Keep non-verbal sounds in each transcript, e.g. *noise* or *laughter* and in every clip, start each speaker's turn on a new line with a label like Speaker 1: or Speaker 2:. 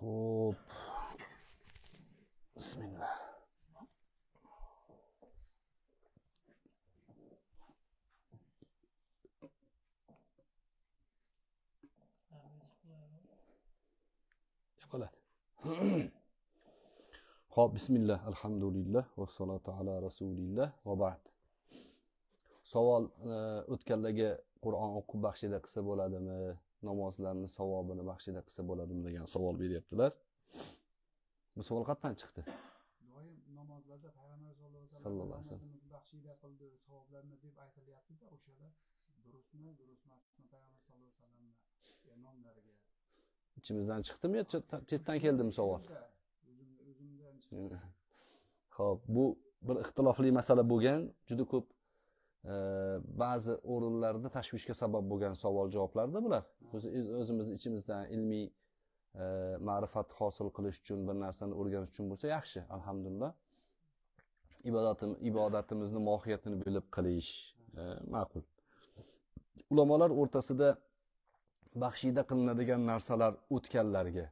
Speaker 1: Ho'p. Bismillah. bo'ladi ho'p bismillah alhamdulillah va salotu ala rasulillah va ba'd savol o'tganlarga qur'on o'qib baxshida qilsa bo'ladimi namozlarni savobini baxshida qilsa bo'ladimi degan savol beryaptilar bu savol qayerdan chiqdi doim namozlarda payg'ambar sallallohu alayhi vasallam baxshida qildi savoblarni deb aytilyaptida o'shalar durustmi durust emasmi payg'ambar sallallohu alayhi vasallamni e, nomlariga ichimizdan chiqdimi yo chetdan keldimi savol o'zimdan chiqdi ho'p *laughs* bu bir ixtilofli masala bo'lgan juda ko'p ba'zi o'rinlarda tashvishga sabab bo'lgan savol javoblarda bular biz o'zimizni ichimizdan ilmiy e, ma'rifat hosil qilish uchun bir narsani o'rganish uchun bo'lsa yaxshi alhamdulillah ibodatim ibodatimizni mohiyatini bilib qilish e, ma'qul ulamolar o'rtasida baxshida qilinadigan narsalar o'tganlarga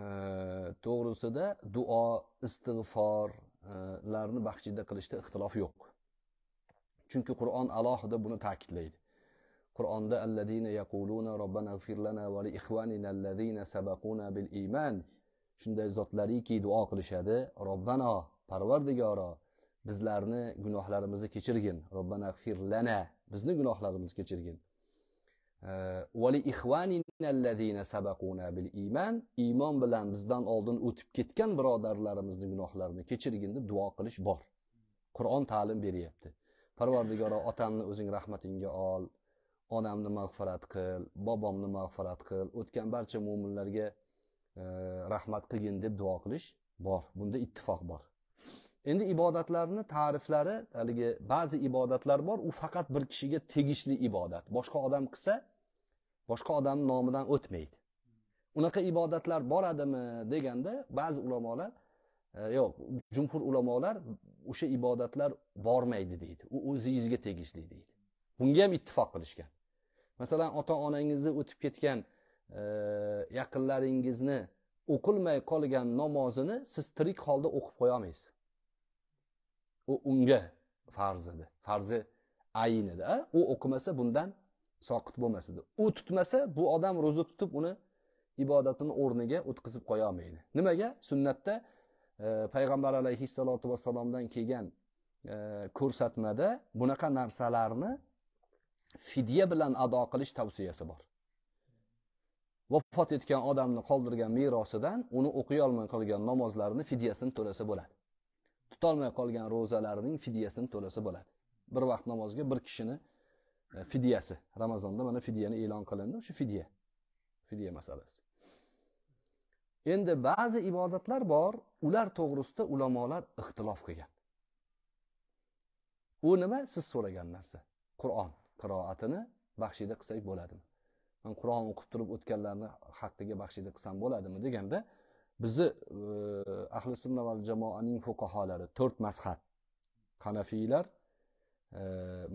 Speaker 1: e, to'g'risida duo istig'forlarni baxshida qilishda ixtilof yo'q chunki qur'on alohida buni ta'kidlaydi qur'onda allazina yaquluna robbana lana va li ixvanina sabaquna bil iymon shunday zotlariki duo qilishadi robbano parvardigoro bizlarni gunohlarimizni kechirgin robbana g'fir lana bizni gunohlarimizni kechirgin bil iymon iymon bilan bizdan oldin o'tib ketgan birodarlarimizni gunohlarini kechirgin deb duo qilish bor qur'on ta'lim beryapti parvardigoro otamni o'zing rahmatingga ol onamni mag'firat qil bobomni mag'firat qil o'tgan barcha mo'minlarga e, rahmat qilgin deb duo qilish bor bunda ittifoq bor endi ibodatlarni ta'riflari haligi ba'zi ibodatlar bor u faqat bir kishiga tegishli ibodat boshqa odam qilsa boshqa odamni nomidan o'tmaydi unaqa ibodatlar boradimi deganda ba'zi ulamolar e, yo'q jumhur ulamolar o'sha ibodatlar bormaydi deydi u o'zingizga tegishli deydi bunga ham ittifoq qilishgan masalan ota onangizni o'tib ketgan e, yaqinlaringizni o'qilmay qolgan namozini siz tirik holda o'qib qo'ya olmaysiz u unga farz edi farzi ayn edi u o'qimasa bundan soqit bo'lmas edi u tutmasa bu odam ro'za tutib uni ibodatini o'rniga o'tkazib qo'ya olmaydi nimaga sunnatda payg'ambar alayhissalotu vassalomdan kelgan e, ko'rsatmada bunaqa narsalarni fidya bilan ado qilish tavsiyasi bor vafot etgan odamni qoldirgan merosidan uni o'qiyolmay qolgan namozlarini fidyasini to'lasa bo'ladi tutolmay qolgan ro'zalarining fidyasini to'lasa bo'ladi bir vaqt namozga bir kishini e, fidyasi ramazonda mana fidyani e'lon qilindi o'sha fidya fidya masalasi endi ba'zi ibodatlar bor ular to'g'risida ulamolar ixtilof qilgan u nima siz so'ragan narsa qur'on qiroatini baxshida qilsak bo'ladimi man qur'on o'qib turib o'tganlarni haqqiga baxshida qilsam bo'ladimi deganda bizni e, ahli sunna va jamoaning fuqaholari to'rt mazhab hanafiylar e,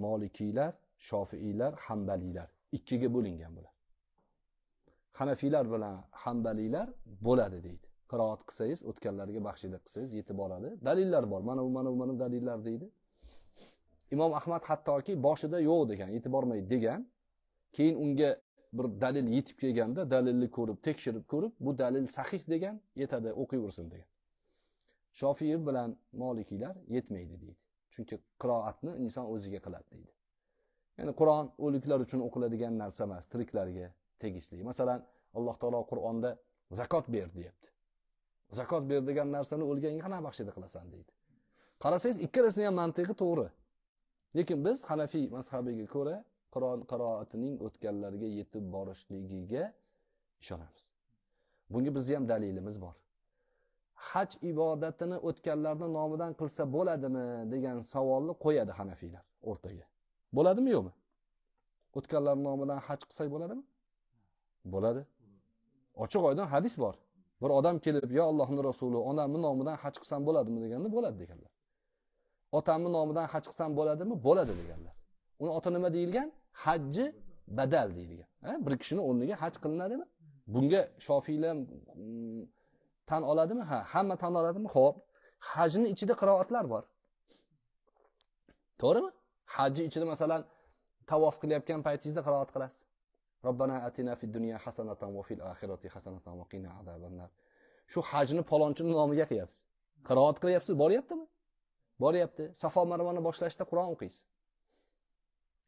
Speaker 1: molikiylar shofiiylar hambaliylar ikkiga bo'lingan bular hanafiylar bilan hambaliylar bo'ladi deydi qiroat qilsangiz o'tganlarga baxshida qilsangiz yetib boradi dalillar bor mana bu mana bu mana dalillar deydi imom ahmad hattoki boshida yo'q degan yetib bormaydi degan keyin unga bir dalil yetib kelganda dalilni ko'rib tekshirib ko'rib bu dalil sahih degan yetadi o'qiyversin degan shofiy bilan molikiylar yetmaydi deydi chunki qiroatni inson o'ziga qiladi deydi ya'ni qur'on o'liklar uchun o'qiladigan narsa emas tiriklarga tegishli masalan alloh taolo qur'onda zakot ber deyapti zakot ber degan narsani o'lganga qanaqa baxshida qilasan deydi qarasangiz ikkalasini ham mantiqi to'g'ri lekin biz hanafiy mazhabiga ko'ra qur'on qiroatining o'tganlarga yetib borishligiga ishonamiz bunga bizni ham dalilimiz bor haj ibodatini o'tganlarni nomidan qilsa bo'ladimi degan savolni qo'yadi hanafiylar o'rtaga bo'ladimi yo'qmi o'tganlar nomidan haj qilsak bo'ladimi bo'ladi ochiq oydin hadis bor bir odam kelib yo allohni rasuli onamni nomidan haj qilsam bo'ladimi deganda bo'ladi deganlar otamni nomidan haj qilsam bo'ladimi bo'ladi deganlar uni oti nima deyilgan hajji badal deyilgan bir kishini o'rniga haj qilinadimi bunga shofiylar mm, tan oladimi ha hamma tan oladimi ho'p hajni ichida qiroatlar bor to'g'rimi hajni ichida masalan tavof qilayotgan paytingizda qiroat qilasiz robbana atina fid dunya hasanatan va fil oxirati hasanatan va qina azabannar shu hajni palonchini nomiga qilyapsiz qiroat qilyapsiz boryaptimi boryapti safo marvani boshlashda qur'on o'qiysiz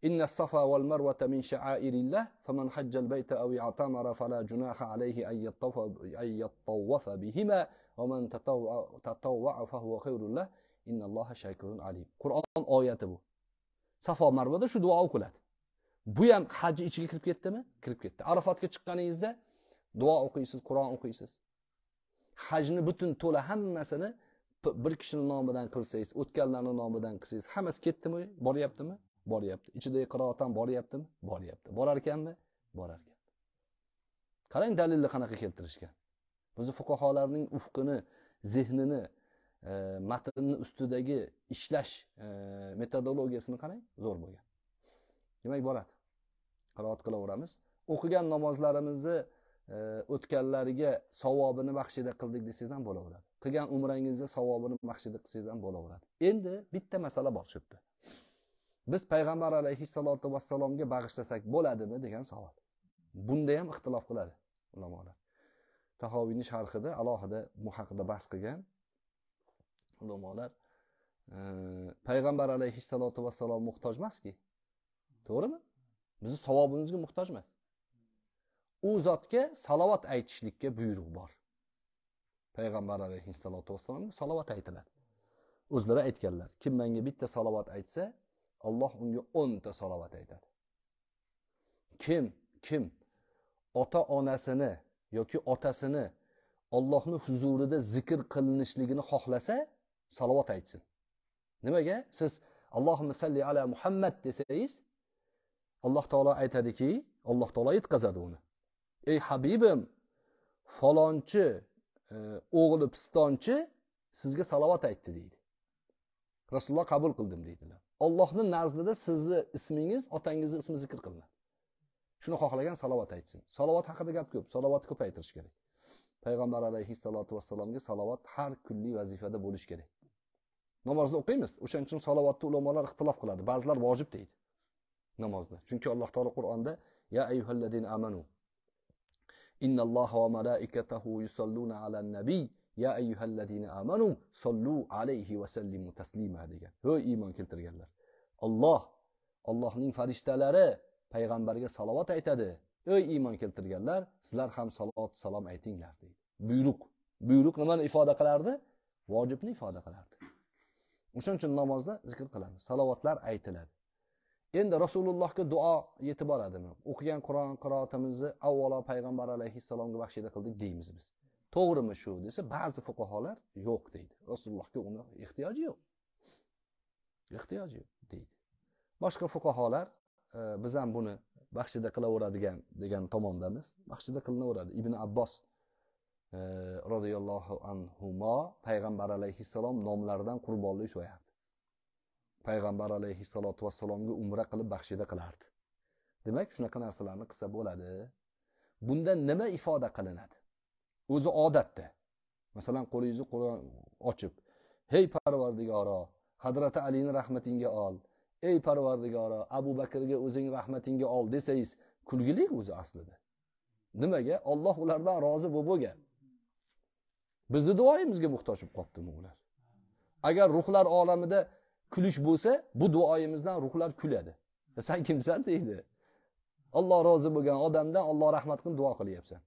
Speaker 1: إن الصفا والمروة من شعائر الله فمن حج البيت أو اعتمر فلا جناح عليه أن يطوف, أن يطوف بهما ومن تطوع, تطوع فهو خير له إن الله شاكر عليم قرآن آيات bu Safa Marva'da شو dua okulad. bu ham hajni ichiga kirib ketdimi kirib ketdi arafatga chiqqaningizda duo o'qiysiz qur'on o'qiysiz hajni butun to'la hammasini bir kishini nomidan qilsangiz o'tganlarni nomidan qilsangiz hammasi ketdimi boryaptimi boryapti ichidagi qiroat ham boryaptimi boryapti borar ekanmi borar ekan qarang dalilni qanaqa keltirishgan o'zi fuqaholarning ufqini zehnini e, matnni ustidagi ishlash e, metodologiyasini qarang zo'r bo'lgan demak boradi qiroat qilaveramiz o'qigan namozlarimizni e, o'tganlariga savobini baxshida qildik desangiz ham bo'laveradi qilgan umrangizni savobini baxshida qilsangiz ham bo'laveradi endi bitta masala bor shu yerda biz payg'ambar alayhissalotu vassalomga bag'ishlasak bo'ladimi degan savol bunda ham ixtilof qiladi ulamolar tahoviyni sharhida alohida bu haqida bahs qilgan ulamolar e, payg'ambar alayhissalotu vassalom muhtoj emaski to'g'rimi bizni savobimizga muhtoj emas u zotga salovat aytishlikka buyruq bor payg'ambar alayhissalotu vassalomga salovat aytiladi o'zlari aytganlar kim menga bitta salovat aytsa alloh unga o'nta salovat aytadi kim kim ota onasini yoki otasini ollohni huzurida zikr qilinishligini xohlasa salovat aytsin nimaga siz allohimma salli ala muhammad desangiz alloh taolo aytadiki alloh taolo yetkazadi uni ey habibim falonchi e, o'g'li pistonchi sizga salovat aytdi deydi rasululloh qabul qildim deydilar ollohni nazdida sizni ismingiz otangizni ismi zikr qilinadi shuni xohlagan salovat aytsin salovat haqida gap ko'p salovatni ko'paytirish kerak payg'ambar alayhissalotu vassalomga salovat har kunlik vazifada bo'lishi kerak namozni o'qiymiz o'shaning uchun salovatni ulamolar ixtilof qiladi ba'zilar vojib deydi namozda chunki alloh taolo qur'onda ya ayyuhallazina amanu innalloha va malaikatahu yusalluna alan nabiy ya ayyuhallazina amanu sallu alayhi va sallimu taslima degan ey iymon keltirganlar Alloh Allohning farishtalari payg'ambarga salovat aytadi ey iymon keltirganlar sizlar ham salovat salom aytinglar deydi buyruq buyruq nimani ifoda qilardi vojibni ifoda qilardi o'shaning uchun namozda zikr qilamiz salovatlar aytiladi endi rasulullohga duo yetib boradimi o'qigan qur'on qiroatimizni avvalo payg'ambar alayhissalomga baxshida qildik deymiz biz to'g'rimi shu desa ba'zi fuqarolar yo'q deydi rasulullohga uni ehtiyoji yo'q ehtiyoji yo'q deydi boshqa fuqarolar e, biz ham buni baxshida qilaveradigan degan tomondamiz baxshida qilinaveradi ibn abbos e, roziyallohu anhumo payg'ambar alayhissalom nomlaridan qurbonlik so'yadi payg'ambar alayhissalotu vassalomga umra qilib baxshida qilardi demak shunaqa narsalarni qilsa bo'ladi bunda nima ifoda qilinadi o'zi odatda masalan qo'lingizni qur'on ochib hey parvardigoro hadrati alini rahmatingga ol ey parvardigoro abu bakrga o'zing rahmatingga ol desangiz kulgili o'zi aslida nimaga olloh ulardan rozi bo'lib bo'lgan bizni duoyimizga muhtoj bo'lib qolibdimi ular agar ruhlar olamida kulish bo'lsa bu duoyimizdan ruhlar kuladi san kimsan deydi olloh rozi bo'lgan odamdan olloh rahmat qilib duo qilyapsan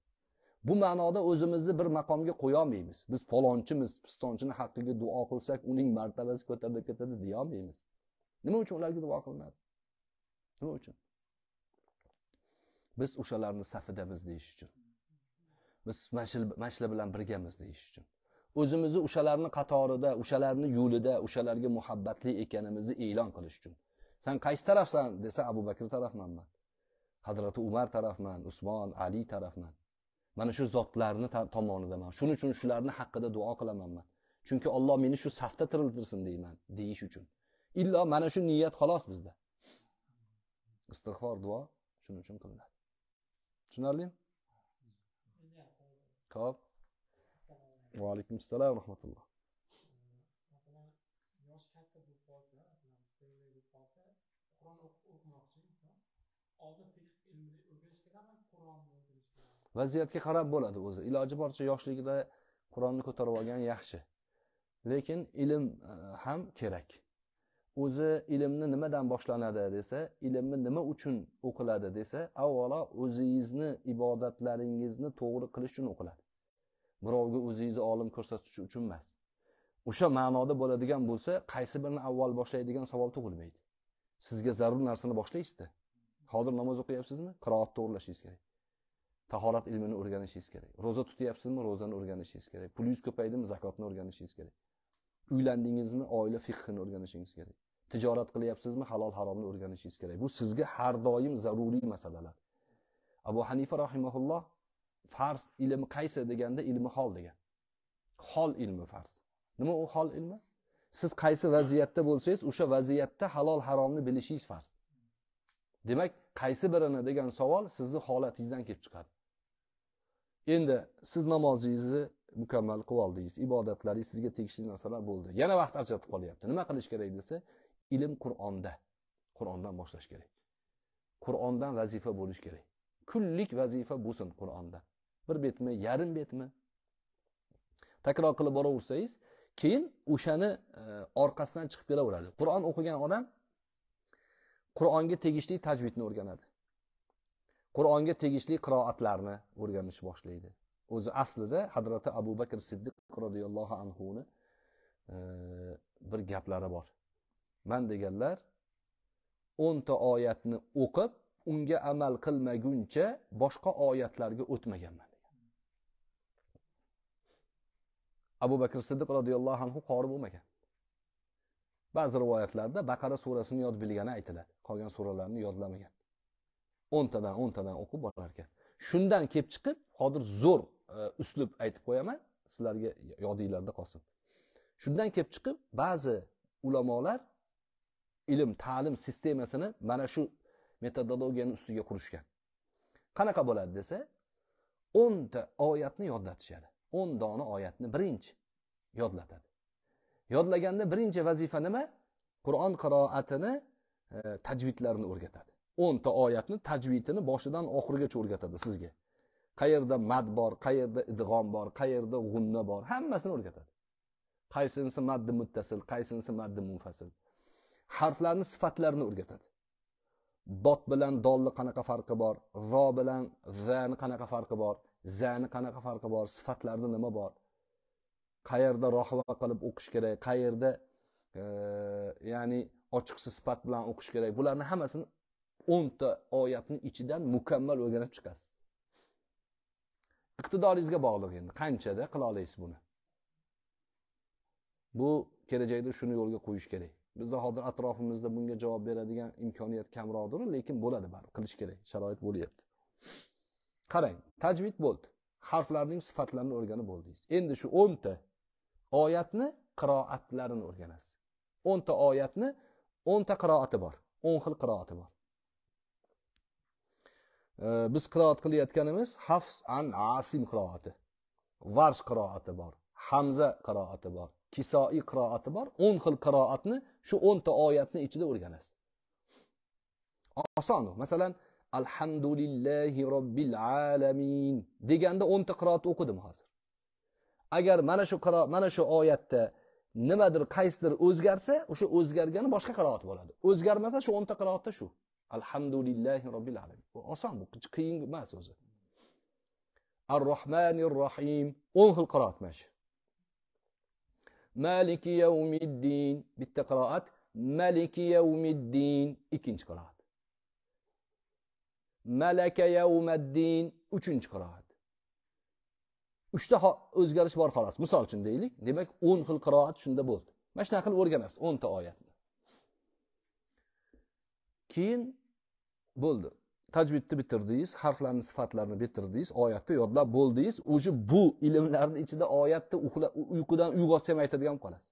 Speaker 1: bu ma'noda o'zimizni bir maqomga qo'yolmaymiz biz palonchimiz pistonchini haqqiga duo qilsak uning martabasi ko'tarilib ketadi deyolmaymiz nima uchun ularga duo qilinadi nima uchun biz o'shalarni safidamiz deyish uchun biz mashla bilan birgamiz deyish uchun o'zimizni o'shalarni qatorida o'shalarni yo'lida o'shalarga muhabbatli ekanimizni e'lon qilish uchun san qaysi tarafsan desa abu bakr tarafman man hazrati umar tarafman usmon ali tarafman mana shu zotlarni tomonidaman shuning uchun shularni haqida duo qilaman man chunki olloh meni shu safda tiriltirsin deyman deyish uchun illo mana shu niyat xolos bizda istig'for duo shuning uchun qilinadi tushunarlimi ho'p va alaykum assalom rahmatulloh masalan yoshi katta bo'lib qolsa masalan bizda bo'lib qolsa qur'on o'qimoqchi inson oldin fiqh ilmini o'rganish kerakmi qur'onni o'rganish kerakmi vaziyatga qarab bo'ladi o'zi iloji boricha yoshligida qur'onni ko'tarib olgan yaxshi lekin ilm e, ham kerak o'zi ilmni nimadan boshlanadi desa ilmni nima uchun o'qiladi desa avvalo o'zingizni ibodatlaringizni to'g'ri qilish uchun o'qiladi birovga o'zingizni olim ko'rsatish uchun emas o'sha ma'noda bo'ladigan bo'lsa qaysi birini avval boshlaydigan savol tug'ilmaydi sizga zarur narsani boshlaysizda hozir namoz o'qiyapsizmi qiroat to'g'irlashingiz kerak tahorat ilmini o'rganishingiz kerak ro'za tutyapsizmi ro'zani o'rganishingiz kerak pulingiz ko'paydimi zakotni o'rganishingiz kerak uylandingizmi oila fiqhini o'rganishingiz kerak tijorat qilyapsizmi halol haromni o'rganishingiz kerak bu sizga har doim zaruriy masalalar abu hanifa rahimaulloh farz ilmi qaysi deganda ilmi hol degan hol ilmi farz nima u hol ilmi siz qaysi vaziyatda bo'lsangiz o'sha vaziyatda halol haromni bilishingiz farz demak qaysi birini degan savol sizni holatingizdan kelib chiqadi endi siz namozingizni mukammal qilib oldingiz ibodatlaringiz sizga tegishli narsalar bo'ldi yana vaqt ajratib qolyapti nima qilish kerak desa ilm qur'onda qur'ondan boshlash kerak qur'ondan vazifa bo'lishi kerak kunlik vazifa bo'lsin qur'onda bir betmi yarim betmi takror qilib boraversangiz keyin o'shani e, orqasidan chiqib kelaveradi qur'on o'qigan odam qur'onga tegishli tajvidni o'rganadi qur'onga tegishli qiroatlarni o'rganishni boshlaydi o'zi aslida hadrati abu bakr siddiq roziyallohu anhuni e, bir gaplari bor man deganlar o'nta oyatni o'qib unga amal qilmaguncha boshqa oyatlarga o'tmaganman abu bakr siddiq roziyallohu anhu qori bo'lmagan ba'zi rivoyatlarda baqara surasini yod bilgani aytiladi qolgan suralarni yodlamagan o'ntadan o'ntadan o'qib ekan shundan kelib chiqib hozir zo'r e, uslub aytib qo'yaman sizlarga yodinglarda qolsin shundan kelib chiqib ba'zi ulamolar ilm ta'lim sistemasini mana shu metodologiyani ustiga qurishgan qanaqa bo'ladi desa o'nta oyatni yodlatishadi o'n dona oyatni birinchi yodlatadi yodlaganda birinchi vazifa nima qur'on qiroatini e, tajvidlarini o'rgatadi o'nta oyatni tajvidini boshidan oxirigacha o'rgatadi sizga qayerda mad bor qayerda idg'om bor qayerda g'unna bor hammasini o'rgatadi qaysinisi maddi muttasil qaysinisi maddi munfasil harflarni sifatlarini o'rgatadi dot bilan dolni qanaqa farqi bor ro bilan zani qanaqa farqi bor zani qanaqa farqi bor sifatlarda nima bor qayerda rohva qilib o'qish kerak qayerda e, ya'ni ochiqsi sifat bilan o'qish kerak bularni hammasini o'nta oyatni ichidan mukammal o'rganib chiqasiz iqtidoringizga bog'liq endi qanchada qila olasiz buni bu kelajakda shuni yo'lga qo'yish kerak bizda hozir atrofimizda bunga javob beradigan imkoniyat kamroqdir lekin bo'ladi baribir qilish kerak sharoit bo'lyapti qarang tajvid bo'ldi harflarning sifatlarini o'rganib bo'ldingiz endi shu o'nta oyatni qiroatlarini o'rganasiz o'nta oyatni o'nta qiroati bor o'n xil qiroati bor biz qiroat qilayotganimiz hafs an asim qiroati vars qiroati bor hamza qiroati bor kisoiy qiroati bor o'n xil qiroatni shu o'nta oyatni ichida o'rganasiz oson masalan alhamdulillahi robbil alamin deganda o'nta qiroat o'qidim hozir agar mana shu qiro mana shu oyatda nimadir qaysidir o'zgarsa o'sha o'zgargani boshqa qiroat bo'ladi o'zgarmasa shu o'nta qiroatda shu alhamdulillahi robbil alamin oson bu qiyin emas o'zi ar rohmanir rohim o'n xil qiroat mana shu maliki yavmiddin bitta qiroat maliki yavmiddin ikkinchi qiroat malaka yavmaddin uchinchi qiroat uchta o'zgarish bor xolos misol uchun deylik demak o'n xil qiroat shunda bo'ldi mana shunaqa qilib o'rganasiz o'nta oyatni keyin bo'ldi tajvidni bitirdingiz harflarni sifatlarini bitirdingiz oyatni yodlab bo'ldingiz уже bu ilmlarni ichida oyatni uyqudan uyg'otsam aytadigan bo'lib qolasiz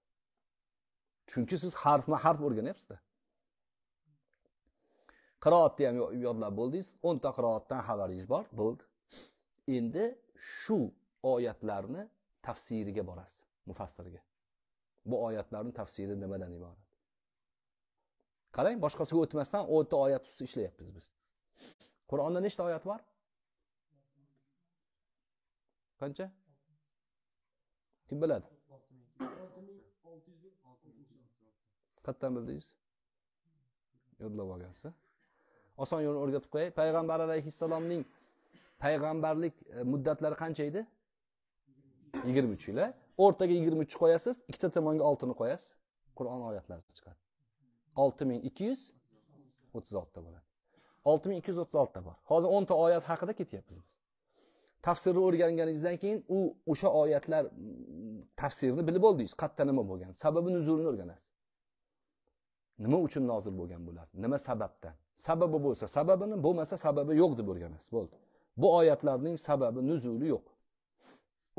Speaker 1: chunki siz harfma harf o'rganyapsizda qiroatni ham yodlab bo'ldingiz o'nta qiroatdan xabaringiz bor bo'ldi endi shu oyatlarni tafsiriga borasiz mufassirga bu oyatlarni tafsiri nimadan iborat qarang boshqasiga o'tmasdan o'nta oyat ustida ishlayapmiz biz qur'onda nechta oyat bor qancha kim biladi qayerdan bildingiz yodlab olgansiz oson yo'lini o'rgatib qo'yay payg'ambar alayhissalomning payg'ambarlik e, muddatlari qancha edi yigirma uch yil o'rtaga yigirma uchni qo'yasiz ikkita tomonga oltini qo'yasiz qur'on oyatlari chiqadi olti ming ikki yuz o'ttiz oltita bo'ladi olti ming ikki yuz o'ttiz oltita bor hozir o'nta oyat haqida ketyapmiz biz tafsirni o'rganganingizdan keyin u o'sha oyatlar tafsirini bilib oldingiz qayerda nima bo'lgan sababi nuzulini o'rganasiz nima uchun nozil bo'lgan bular nima sababdan sababi bo'lsa sababini bo'lmasa sababi yo'q deb o'rganasiz bo'ldi bu oyatlarning sababi nuzuli yo'q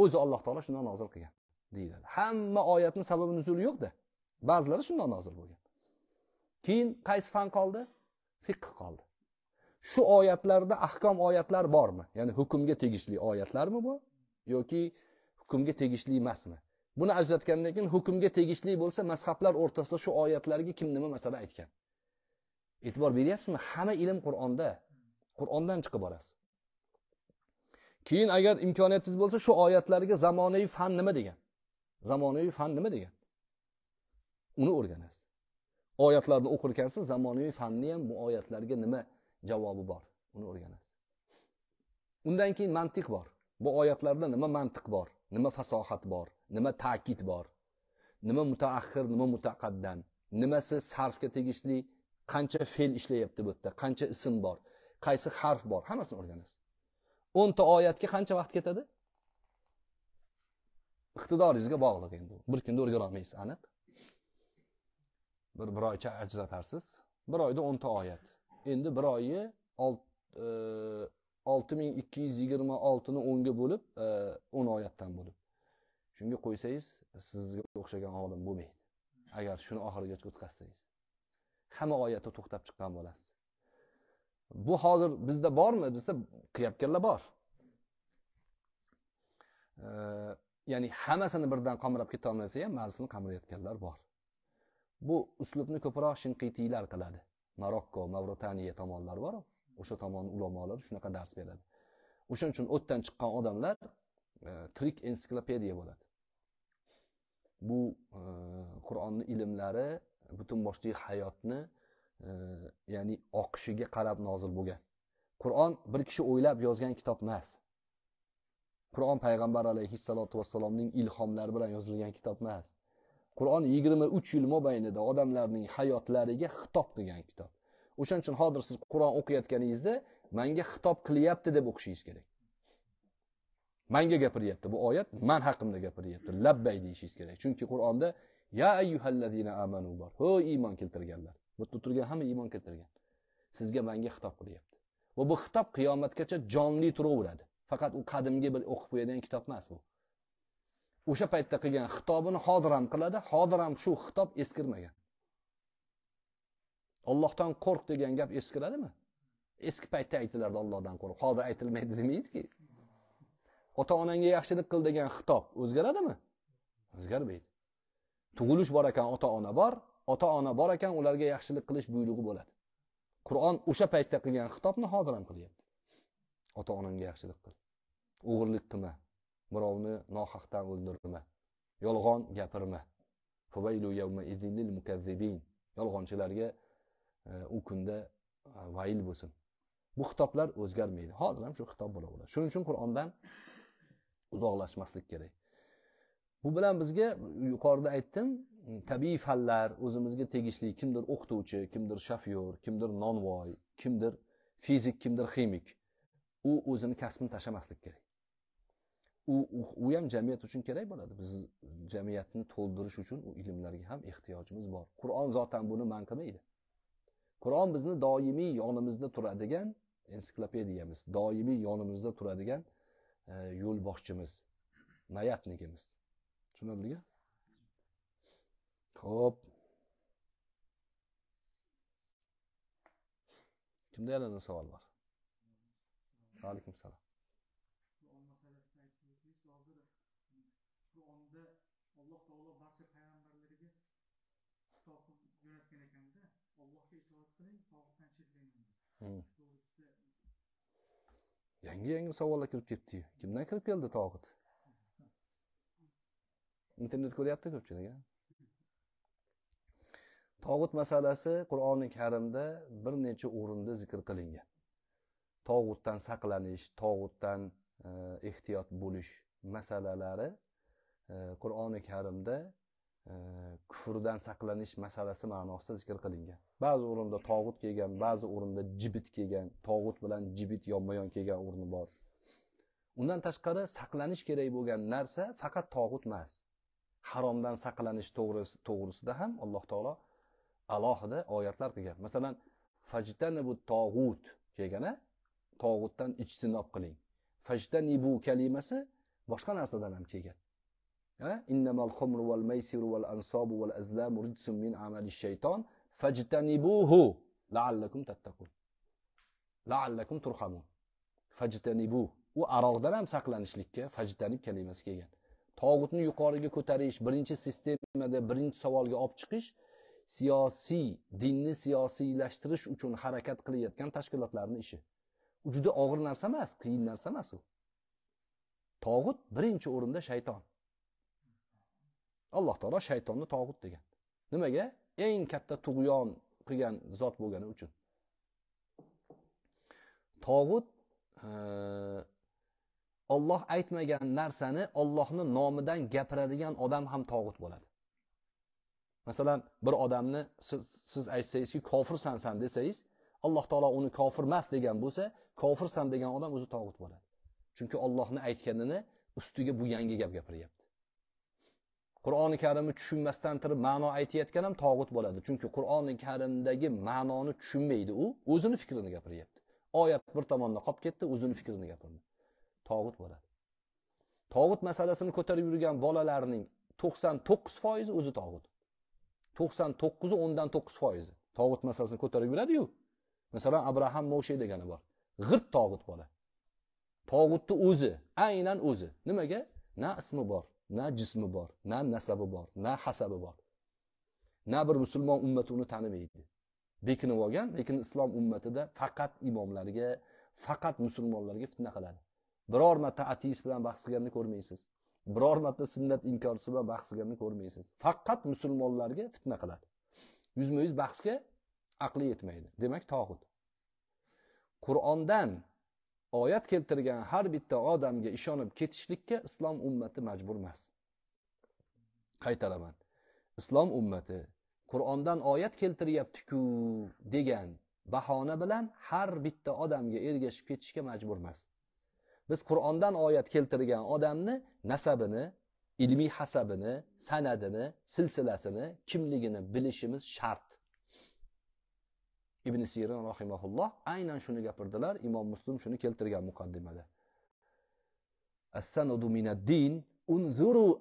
Speaker 1: o'zi alloh taolo shundoq nozil qilgan deyiladi hamma oyatni sababi nuzuli yo'qda ba'zilari shundoq nozil bo'lgan keyin qaysi fan qoldi fiqh qoldi shu oyatlarda ahkom oyatlar bormi ya'ni hukmga tegishli oyatlarmi bu yoki hukmga tegishli emasmi buni ajratgandan keyin hukmga tegishli bo'lsa mazhablar o'rtasida shu oyatlarga kim nima masala aytgan e'tibor beryapsizmi hamma ilm qur'onda qur'ondan chiqib borasiz keyin agar imkoniyatingiz bo'lsa shu oyatlarga zamonaviy fan nima degan zamonaviy fan nima degan uni o'rganasiz oyatlarni o'qir ekansiz zamonaviy fanni ham bu oyatlarga nima javobi bor uni o'rganasiz undan keyin mantiq bor bu oyatlarda nima mantiq bor nima fasohat bor nima ta'kid bor nima mutaaxir nima mutaqaddam nimasi sarfga tegishli qancha fe'l ishlayapti bu yerda qancha ism bor qaysi harf bor hammasini o'rganasiz o'nta oyatga qancha vaqt ketadi iqtidoringizga bog'liq endi bir kunda o'rganolmaysiz aniq bir bir oycha ajratarsiz bir oyda o'nta oyat endi bir oyni e, olti ming ikki yuz yigirma oltini o'nga bo'lib e, o'n oyatdan bo'lib shunga qo'ysangiz sizga o'xshagan olim bo'lmaydi agar shuni oxirigacha o'tkazsangiz hamma oyatda to'xtab chiqqan bo'lasiz bu hozir bizda bormi desa qilayotganlar bor ya'ni hammasini birdan qamrab ketolmasa ham ba'zisini qamrayotganlar bor bu uslubni ko'proq shinqitiylar qiladi marokko mavrotaniya tomonlari bor o'sha tomonni ulamolari shunaqa dars beradi o'shaning uchun o'tdan chiqqan odamlar e, tirik ensiklopediya bo'ladi bu e, qur'onni ilmlari butun boshli hayotni e, ya'ni oqishiga qarab nozil bo'lgan qur'on bir kishi o'ylab yozgan kitob emas qur'on payg'ambar alayhissalotu vassalomning ilhomlari bilan yozilgan kitob emas qur'on yigirma uch yil mobaynida odamlarning hayotlariga xitob qilgan kitob o'shaning uchun hozir siz qur'on o'qiyotganingizda manga xitob qilyapti deb o'qishingiz kerak manga gapiryapti bu oyat man haqimda gapiryapti labbay deyishingiz kerak chunki qur'onda ya ayyuhallazina amanu bor ho iymon keltirganlar bu yerda turgan hamma iymon keltirgan sizga manga xitob qilyapti va bu xitob qiyomatgacha jonli turaveradi faqat u qadimgi bir o'qib qo'yadigan kitob emas bu o'sha paytda qilgan xitobini hozir ham qiladi hozir ham shu xitob eskirmagan ollohdan qo'rq degan gap eskiradimi eski paytda aytilardi ollohdan qo'rq hozir aytilmaydi demaydiki ota onangga yaxshilik qil degan xitob o'zgaradimi o'zgarmaydi tug'ilish bor ekan ota ona bor ota ona bor ekan ularga yaxshilik qilish buyrug'i bo'ladi qur'on o'sha paytda qilgan xitobni hozir ham qilyapti ota onangga yaxshilik qil o'g'irlik qilma birovni nohaqdan o'ldirma yolg'on gapirma yolg'onchilarga e, u kunda e, vayl bo'lsin bu xitoblar o'zgarmaydi hozir ham shu xitob bo'laveradi shuning uchun qur'ondan uzoqlashmaslik kerak bu bilan bizga yuqorida aytdim tabiiy fanlar o'zimizga tegishli kimdir o'qituvchi kimdir shofyor kimdir nonvoy kimdir fizik kimdir ximik u o'zini kasbini tashlamaslik kerak u u ham jamiyat uchun kerak bo'ladi biz jamiyatni to'ldirish uchun u ilmlarga ham ehtiyojimiz bor qur'on zotan buni man qilmaydi qur'on bizni doimiy yonimizda turadigan ensiklopediyamiz doimiy yonimizda turadigan E, yo'l boshchimiz nayatnikimiz tushunarliga ho'p kimda yana savol bor alaykum salom alloh taolo barcha payg'ambarlarga kitob jo'natgan ekanda allohga itoat qiling tog'utdan cheklanglar hmm. yangi yangi savollar kirib ketdiyu kimdan kirib keldi tog'ut internet ko'ryapti ko'pchilik tog'ut masalasi qur'oni karimda bir necha o'rinda zikr qilingan tog'utdan saqlanish tog'utdan e, ehtiyot bo'lish masalalari e, qur'oni karimda kufrdan saqlanish masalasi ma'nosida zikr qilingan ba'zi o'rinda tog'ut kelgan ba'zi o'rinda jibit kelgan tog'ut bilan jibit yonma yon kelgan o'rni bor undan tashqari saqlanish kerak bo'lgan narsa faqat tog'ut emas haromdan saqlanish to'g'risida ham alloh taolo alohida oyatlar qilgan masalan fajtanibu tog'ut kelgani tog'utdan ijtinob qiling fajtanibu kalimasi boshqa narsadan ham kelgan innamal rijsun min fajtanibuhu la'allakum tattaqun la'allakum turhamun u aroqdan ham saqlanishlikka fajtanib kalimasi kelgan tog'utni yuqoriga ko'tarish birinchi sistemada birinchi savolga olib chiqish siyosiy dinni siyosiylashtirish uchun harakat qilayotgan tashkilotlarni ishi u juda og'ir narsa emas qiyin narsa emas u tog'ut birinchi o'rinda shayton alloh taolo shaytonni tog'ut degan nimaga eng katta tug'yon qilgan zot bo'lgani uchun tog'ut olloh aytmagan narsani ollohni nomidan gapiradigan odam ham tog'ut bo'ladi masalan bir odamni siz, siz aytsangizki kofirsan san desangiz alloh taolo uni kofir emas degan bo'lsa kofirsan degan odam o'zi tog'ut bo'ladi chunki ollohni aytganini ustiga bu yangi gap gapiryapti qur'oni karimni tushunmasdan turib ma'no aytayotgan ham tog'ut bo'ladi chunki qur'oni karimdagi ma'noni tushunmaydi u o'zini fikrini gapiryapti oyat bir tomonda qolib ketdi o'zini fikrini gapirdi tog'ut bo'ladi tog'ut masalasini ko'tarib yurgan bolalarning to'qson to'qqiz foizi o'zi tog'ut to'qson to'qqizi o'ndan to'qqiz foizi tog'ut masalasini ko'tarib yuradiyu masalan abraham moshe degani bor g'irt tog'ut bola tog'utni o'zi aynan o'zi nimaga na ismi bor na jismi bor na nasabi bor na hasabi bor na bir musulmon ummati uni tanimaydi bekinib olgan lekin islom ummatida faqat imomlarga faqat musulmonlarga fitna qiladi biror marta ateist bilan bahs qilganini ko'rmaysiz biror marta sunnat inkorchisi bilan bahs qilganini ko'rmaysiz faqat musulmonlarga fitna qiladi yuzma yuz bahsga aqli yetmaydi demak tog'ut qur'ondan oyat keltirgan har bitta odamga ishonib ketishlikka islom ummati majbur emas qaytaraman islom ummati qur'ondan oyat keltiryaptiku degan bahona bilan har bitta odamga ergashib ketishga majbur emas biz qur'ondan oyat keltirgan odamni nasabini ilmiy hasabini sanadini silsilasini kimligini bilishimiz shart ibn sirin rahimaulloh aynan shuni gapirdilar imom muslim shuni keltirgan muqaddimada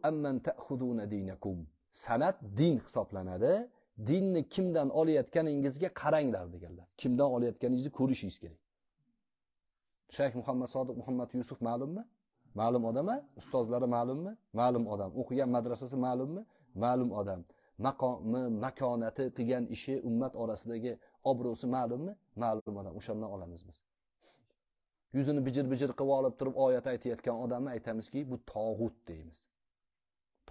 Speaker 1: amman ta'khuduna dinakum sanat din hisoblanadi dinni kimdan olayotganingizga qaranglar deganlar kimdan olayotganingizni ko'rishingiz kerak shayx muhammad sodiq muhammad yusuf ma'lummi ma'lum odam ustozlari ma'lummi ma'lum odam o'qigan madrasasi ma'lummi ma'lum odam maqomi makonati qilgan ishi ummat orasidagi obro'si ma'lummi ma'lum odam o'shandan olamiz biz yuzini bijir bijir qilib olib turib oyat aytayotgan odamni aytamizki bu tog'ut deymiz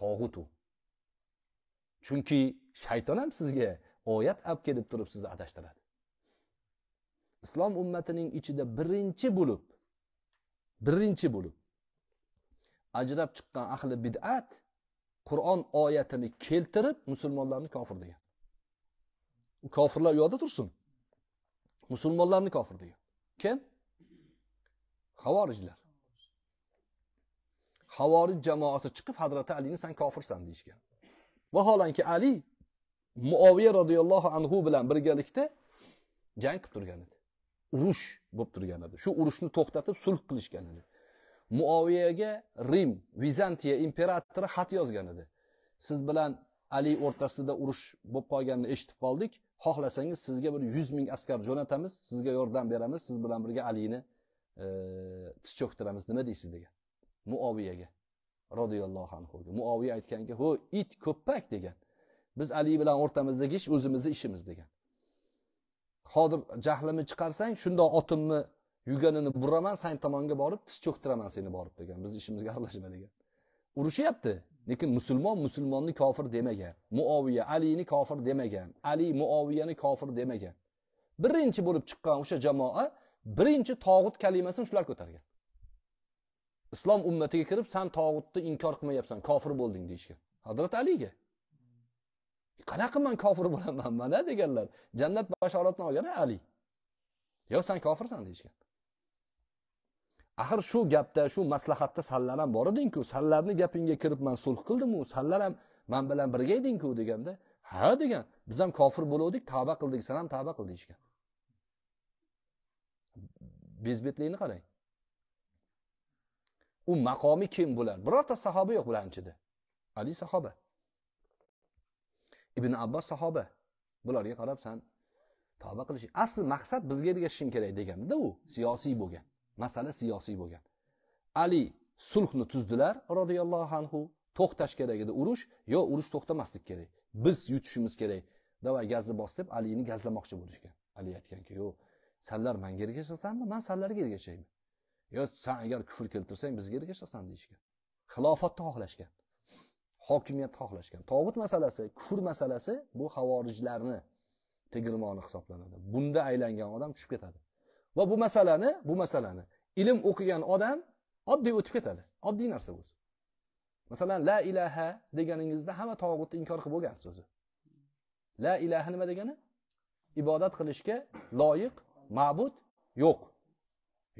Speaker 1: tog'ut u chunki shayton ham sizga oyat olib kelib turib sizni adashtiradi islom ummatining ichida birinchi bo'lib birinchi bo'lib ajrab chiqqan ahli bid'at qur'on oyatini keltirib musulmonlarni kofir degan kofirlar u yoqda tursin musulmonlarni kofir degan kim havorijlar havorij jamoasi chiqib hazrati alini san kofirsan deyishgan vaholanki ali muoviya roziyallohu anhu bilan birgalikda jang qilib turgan edi urush bo'lib turgan edi shu urushni to'xtatib sulh qilishgan edi muoviyaga rim vizantiya imperatori xat yozgan edi siz bilan ali o'rtasida urush bo'lib qolganini eshitib qoldik xohlasangiz sizga bir yuz ming askar jo'natamiz sizga yordam beramiz siz bilan birga alini e, tiz cho'ktiramiz nima deysiz degan muoviyaga roziyallohu anhuga muoviya aytganki ho it ko'ppak degan biz ali bilan o'rtamizdagi ish o'zimizni ishimiz degan hozir jahlimni chiqarsang shundoq otimni yuganini buraman san tomonga borib tiz cho'ktiraman seni borib degan biz ishimizga aralashma degan urushyapti lekin musulmon musulmonni kofir demagan muoviya alini kofir demagan ali muoviyani kofir demagan birinchi bo'lib chiqqan o'sha jamoa birinchi tog'ut kalimasini shular ko'targan islom ummatiga kirib san tog'utni inkor qilmayapsan kofir bo'lding deyishgan hazrat aliga e, qanaqa man kofir bo'laman mana deganlar jannat bashoratini olgan ali yo'q san kofirsan deyishgan axir shu gapda shu maslahatda sanlar ham bor edingku sanlarni gapingga kirib man sulh qildimu sanlar ham man bilan birga edingku deganda ha degan biz ham kofir bo'luvdik tavba qildik san ham tavba qil deyishgan bezbetlikni qarang u maqomi kim bular birorta sahoba yo'q bularni ichida ali sahoba ibn abbos sahoba bularga qarab san tavba qilish asli maqsad bizga ergashishing kerak deganda u siyosiy bo'lgan masala siyosiy bo'lgan ali sulhni tuzdilar roziyallohu anhu to'xtash kerak edi urush yo urush to'xtamaslik kerak biz yutishimiz kerak davay gazni bos deb alini gazlamoqchi bo'lishgan ali aytganki yo'q sanlar manga ergashasanmi man sanlarga ergashayman yo san agar kufr keltirsang bizga ergashasan deyishgan xilofatni xohlashgan hokimiyatni xohlashgan tog'ut masalasi kufr masalasi bu havorijlarni tegirmoni hisoblanadi bunda aylangan odam tushib ketadi va bu masalani bu masalani ilm o'qigan odam oddiy o'tib ketadi oddiy narsa bu masalan la ilaha deganingizda hamma tog'utni inkor qilib bo'lgan so'zi la ilaha nima degani ibodat qilishga loyiq ma'bud yo'q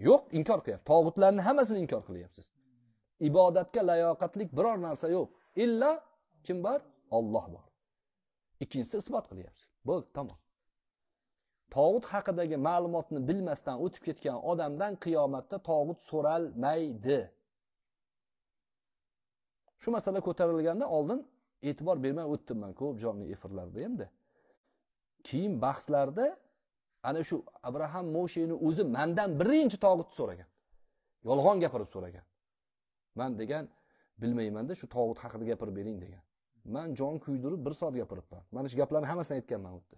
Speaker 1: yo'q inkor qilyapti tog'utlarni hammasini inkor qilyapsiz ibodatga layoqatlik biror narsa yo'q illa kim bor olloh bor ikkinchisi isbot qilyapsiz bo'ldi tamom tog'ut haqidagi ma'lumotni bilmasdan o'tib ketgan odamdan qiyomatda tog'ut so'ralmaydi shu masala ko'tarilganda oldin e'tibor bermay o'tdim man ko'p jonli efirlarda endi keyin bahslarda ana shu abraham mosheni o'zi mandan birinchi tog'utni so'ragan yolg'on gapirib so'ragan man degan bilmaymanda shu tog'ut haqida gapirib bering degan man jon kuydirib bir soat gapiribman mana shu gaplarni hammasini aytganman u yerda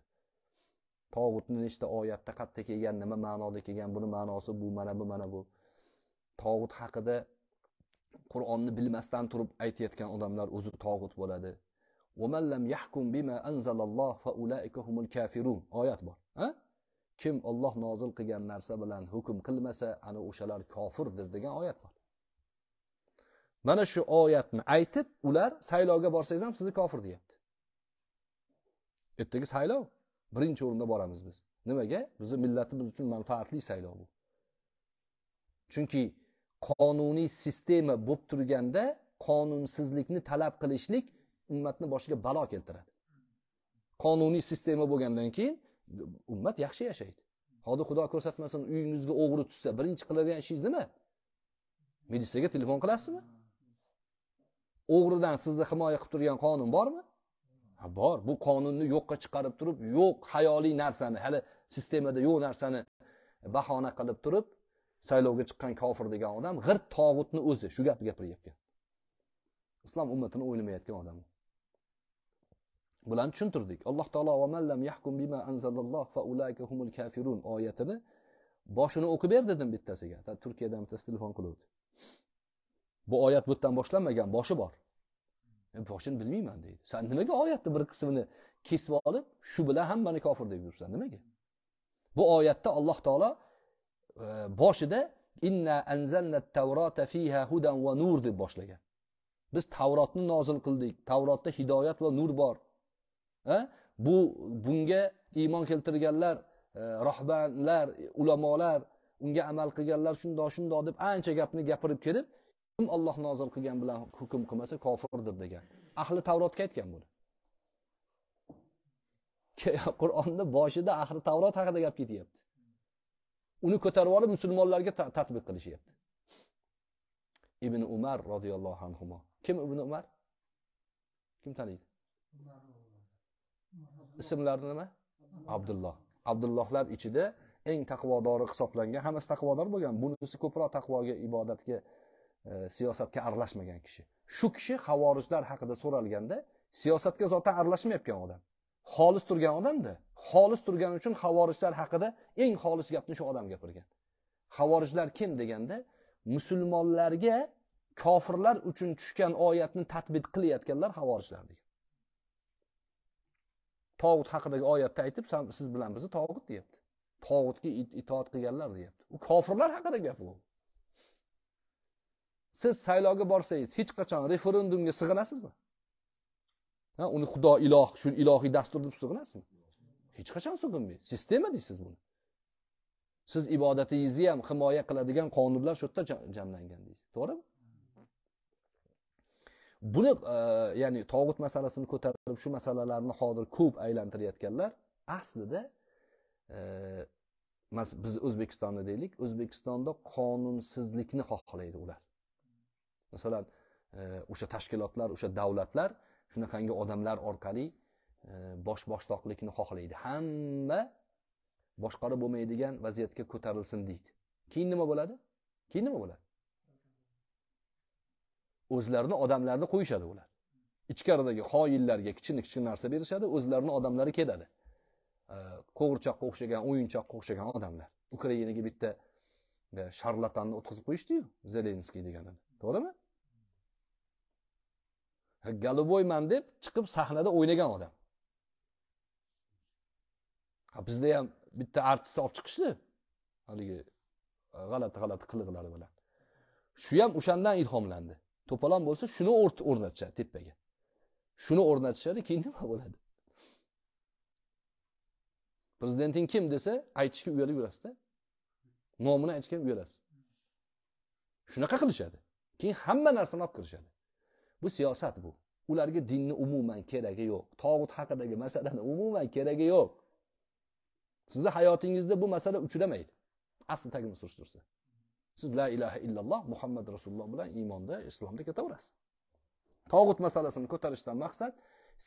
Speaker 1: tog'utni nechta oyatda qayerda kelgan nima ma'noda kelgan buni ma'nosi bu mana bu mana bu tog'ut haqida qur'onni bilmasdan turib aytayotgan odamlar o'zi tog'ut bo'ladi oyat bor ha kim olloh nozil qilgan narsa bilan hukm qilmasa ana o'shalar kofirdir degan oyat bor mana shu oyatni aytib ular saylovga borsangiz ham sizni kofir deyapti ertaga saylov birinchi o'rinda boramiz biz nimaga bizni millatimiz uchun manfaatli saylov bu chunki qonuniy sistema bo'lib turganda qonunsizlikni talab qilishlik ummatni boshiga balo keltiradi qonuniy sistema bo'lgandan keyin ummat yaxshi yashaydi hozir xudo ko'rsatmasin uyingizga o'g'ri tushsa birinchi qiladigan ishingiz nima militsiyaga telefon qilasizmi o'g'ridan sizni himoya qilib turgan qonun bormi ha bor bu qonunni yo'qqa chiqarib turib yo'q hayoliy narsani hali sistemada yo'q narsani e, bahona qilib turib saylovga chiqqan kofir degan odam g'irt tog'utni o'zi shu gapni gapiryapti islom ummatini o'ylamayotgan odam bularni tushuntirdik alloh taolo yahkum bima anzalalloh fa ulayka humul kafirun oyatini boshini o'qib ber dedim bittasiga turkiyadan bittasi telefon qiluvdi bu oyat bu yerdan boshlanmagan boshi bor E, boshini bilmayman deydi san nimaga oyatni bir qismini kesib olib shu bilan hammani kofir deb yuribsan nimaga bu oyatda alloh taolo e, boshida inna anzalna tavrota fiha hudan va nur deb boshlagan biz tavrotni nozil qildik tavrotda hidoyat va nur bor e? bu bunga iymon keltirganlar e, rohbanlar ulamolar unga amal qilganlar shundoq shundoq deb ancha gapni gapirib kelib kim Alloh nozil qilgan bilan hukm qilmasa kofirdir degan ahli tavrotga aytgan buni qur'onni boshida ahli tavrot haqida gap ketyapti uni ko'tarib olib musulmonlarga tatbiq qilishyapti ibn umar roziyallohu anhu kim ibn umar kim taniydi ismlari nima abdulloh abdullohlar ichida eng taqvodori hisoblangan hammasi taqvodor bo'lgan bunisi ko'proq taqvoga ibodatga E, siyosatga aralashmagan kishi shu kishi havorijlar haqida so'ralganda siyosatga zotan aralashmayotgan odam xolis turgan odamda xolis turgani uchun havorijlar haqida eng xolis gapni shu odam gapirgan havorijlar kim deganda musulmonlarga kofirlar uchun tushgan oyatni tatbiq qilayotganlar havorijlar degan tog'ut haqidagi oyatda aytib siz bilan bizni tog'ut deyapti tog'utga itoat qilganlar deyapti u kofirlar haqida gap u siz saylovga borsangiz hech qachon referendumga sig'inasizmi ha uni xudo iloh shu ilohiy dastur deb sig'inasizmi hech qachon sig'inmaysiz sistema deysiz buni siz ibodatingizni ham himoya qiladigan qonunlar shu yerda jamlangan deysiz to'g'rimi buni e, ya'ni tog'ut masalasini ko'tarib shu masalalarni hozir ko'p aylantirayotganlar aslida e, biz o'zbekistonni deylik o'zbekistonda qonunsizlikni xohlaydi ular masalan e, o'sha tashkilotlar o'sha davlatlar shunaqangi odamlar orqali e, bosh boshdoqlikni xohlaydi hamma boshqarib bo'lmaydigan vaziyatga ko'tarilsin deydi keyin nima bo'ladi keyin nima bo'ladi o'zlarini odamlarini qo'yishadi ular ichkaridagi xoyinlarga kichkina kichkina narsa berishadi o'zlarini odamlari keladi e, qo'g'irchoqqa o'xshagan o'yinchoqqa o'xshagan odamlar ukrainaga bitta sharlatanni o'tkazib qo'yishdiyu zelenskiy deganini to'g'rimi golboyman deb chiqib sahnada o'ynagan odam bizda ham bitta artistni olib chiqishdi haligi e, g'alati g'alati qiliqlari bilan shu ham o'shandan ilhomlandi to'polon bo'lsa shuni o'rnatishadi tepaga shuni o'rnatishadi keyin nima bo'ladi prezidenting kim desa aytishga uyalib yurasizda nomini aytishga uyalasiz shunaqa qilishadi keyin hamma narsani olib kirishadi bu siyosat bu ularga dinni umuman keragi yo'q tog'ut haqidagi masalani umuman keragi yo'q sizni hayotingizda bu masala uchramaydi asli tagini surishtirsa siz la ilaha illalloh muhammad rasululloh bilan iymonda islomda ketaverasiz tog'ut masalasini ko'tarishdan maqsad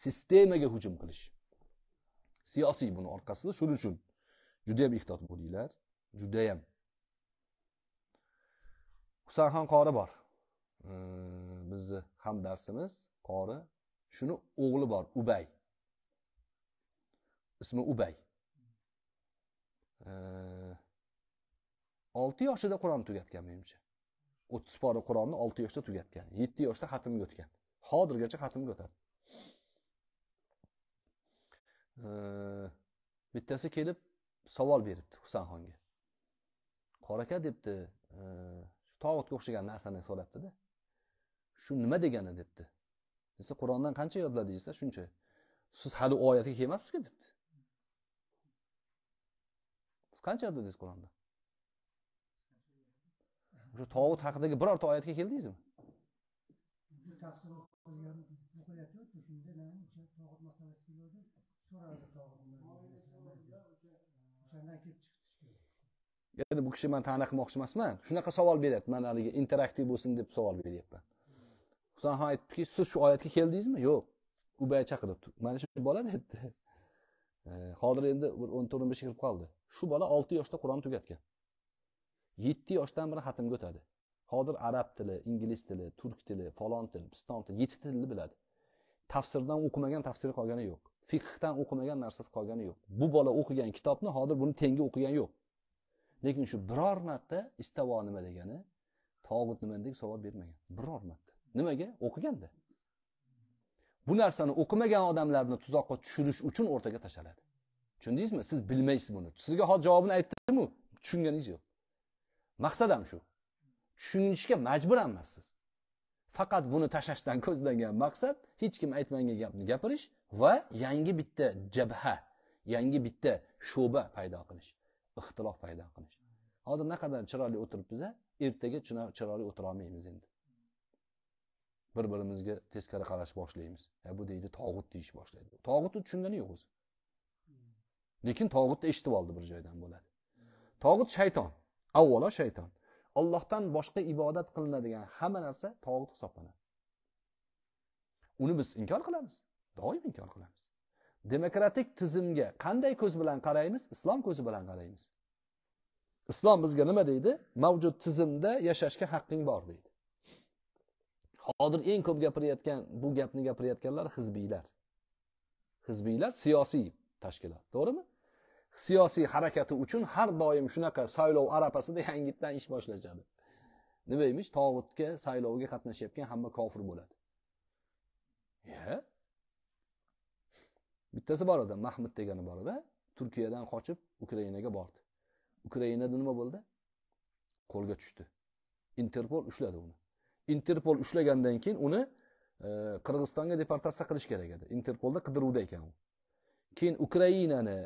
Speaker 1: sistemaga hujum qilish siyosiy buni orqasida shuning uchun judayam ehtiyot bo'linglar judayam husanxon qori bor bizni hamdarsimiz qori shuni o'g'li bor ubay ismi ubay olti yoshida qur'on tugatgan menimcha o'ttiz pora qur'onni olti yoshda tugatgan yetti yoshda xatmga o'tgan hozirgacha xatmga o'tadi bittasi kelib savol beribdi husanxonga qora aka debdi tog'utga o'xshagan narsani so'rabdida shu nima degani debdi desa qur'ondan qancha yodladingiz desa shuncha siz hali u oyatga kelmabsizku debdi siz qancha yodladingiz qur'onda o'sha tovut haqidagi birorta oyatga keldingizmi endi bu kishi man tana qilmoqchi emasman shunaqa savol beryapti man haligi interaktiv bo'lsin deb savol beryapman san ham aytdiki siz shu oyatga keldingizmi yo'q u boya chaqiribdi mana shu bola dedi *laughs* hozir endi bir o'n to'rt o'n beshga kirib qoldi shu bola olti yoshda qur'onni tugatgan yetti yoshdan beri xatmga o'tadi hozir arab tili ingliz tili turk tili falon til piston til yetti tilni biladi tafsirdan o'qimagan tafsiri qolgani yo'q fiqhdan o'qimagan narsasi qolgani yo'q bu bola o'qigan kitobni hozir buni tengi o'qigan yo'q lekin shu biror marta istavo nima degani tog'ut nima degandek savol bermagan biror marta nimaga o'qiganda bu narsani o'qimagan odamlarni tuzoqqa tushirish uchun o'rtaga tashlanadi tushundingizmi siz bilmaysiz buni sizga hozir javobini aytdimu tushunganingiz yo'q maqsad ham shu tushunishga majbur emassiz faqat buni tashlashdan *laughs* ko'zlangan maqsad hech kim aytmagan gapni gapirish va yangi bitta jabha yangi bitta sho'ba paydo qilish ixtilof paydo qilish hozir naqadar chiroyli o'tiribmiz a ertaga chiroyli o'tirolmaymiz endi bir birimizga teskari qarash boshlaymiz ya bu deydi tog'ut deyish boshlaydi tog'utni tushungani yo'q o'zi lekin tog'utni eshitib oldi bir joydan bo'ladi tog'ut shayton avvalo shayton ollohdan boshqa ibodat qilinadigan hamma narsa tog'ut hisoblanadi uni biz inkor qilamiz doim inkor qilamiz demokratik tizimga qanday ko'z bilan qaraymiz islom ko'zi bilan qaraymiz islom bizga nima deydi mavjud tizimda yashashga haqqing bor deydi hozir eng ko'p gapirayotgan bu gapni gapirayotganlar hizbiylar hizbiylar siyosiy tashkilot to'g'rimi siyosiy harakati uchun har doim shunaqa saylov arafasida yangitdan ish boshlashadi nima emish tog'utga saylovga qatnashayotgan hamma kofir bo'ladi e bittasi bor edi mahmud degani bor edi turkiyadan qochib ukrainaga bordi ukrainada nima bo'ldi qo'lga tushdi interpol ushladi uni interpol ushlagandan keyin uni e, qirg'izistonga deportatsiya qilish kerak edi interpolda qidiruvda ekan u keyin ukrainani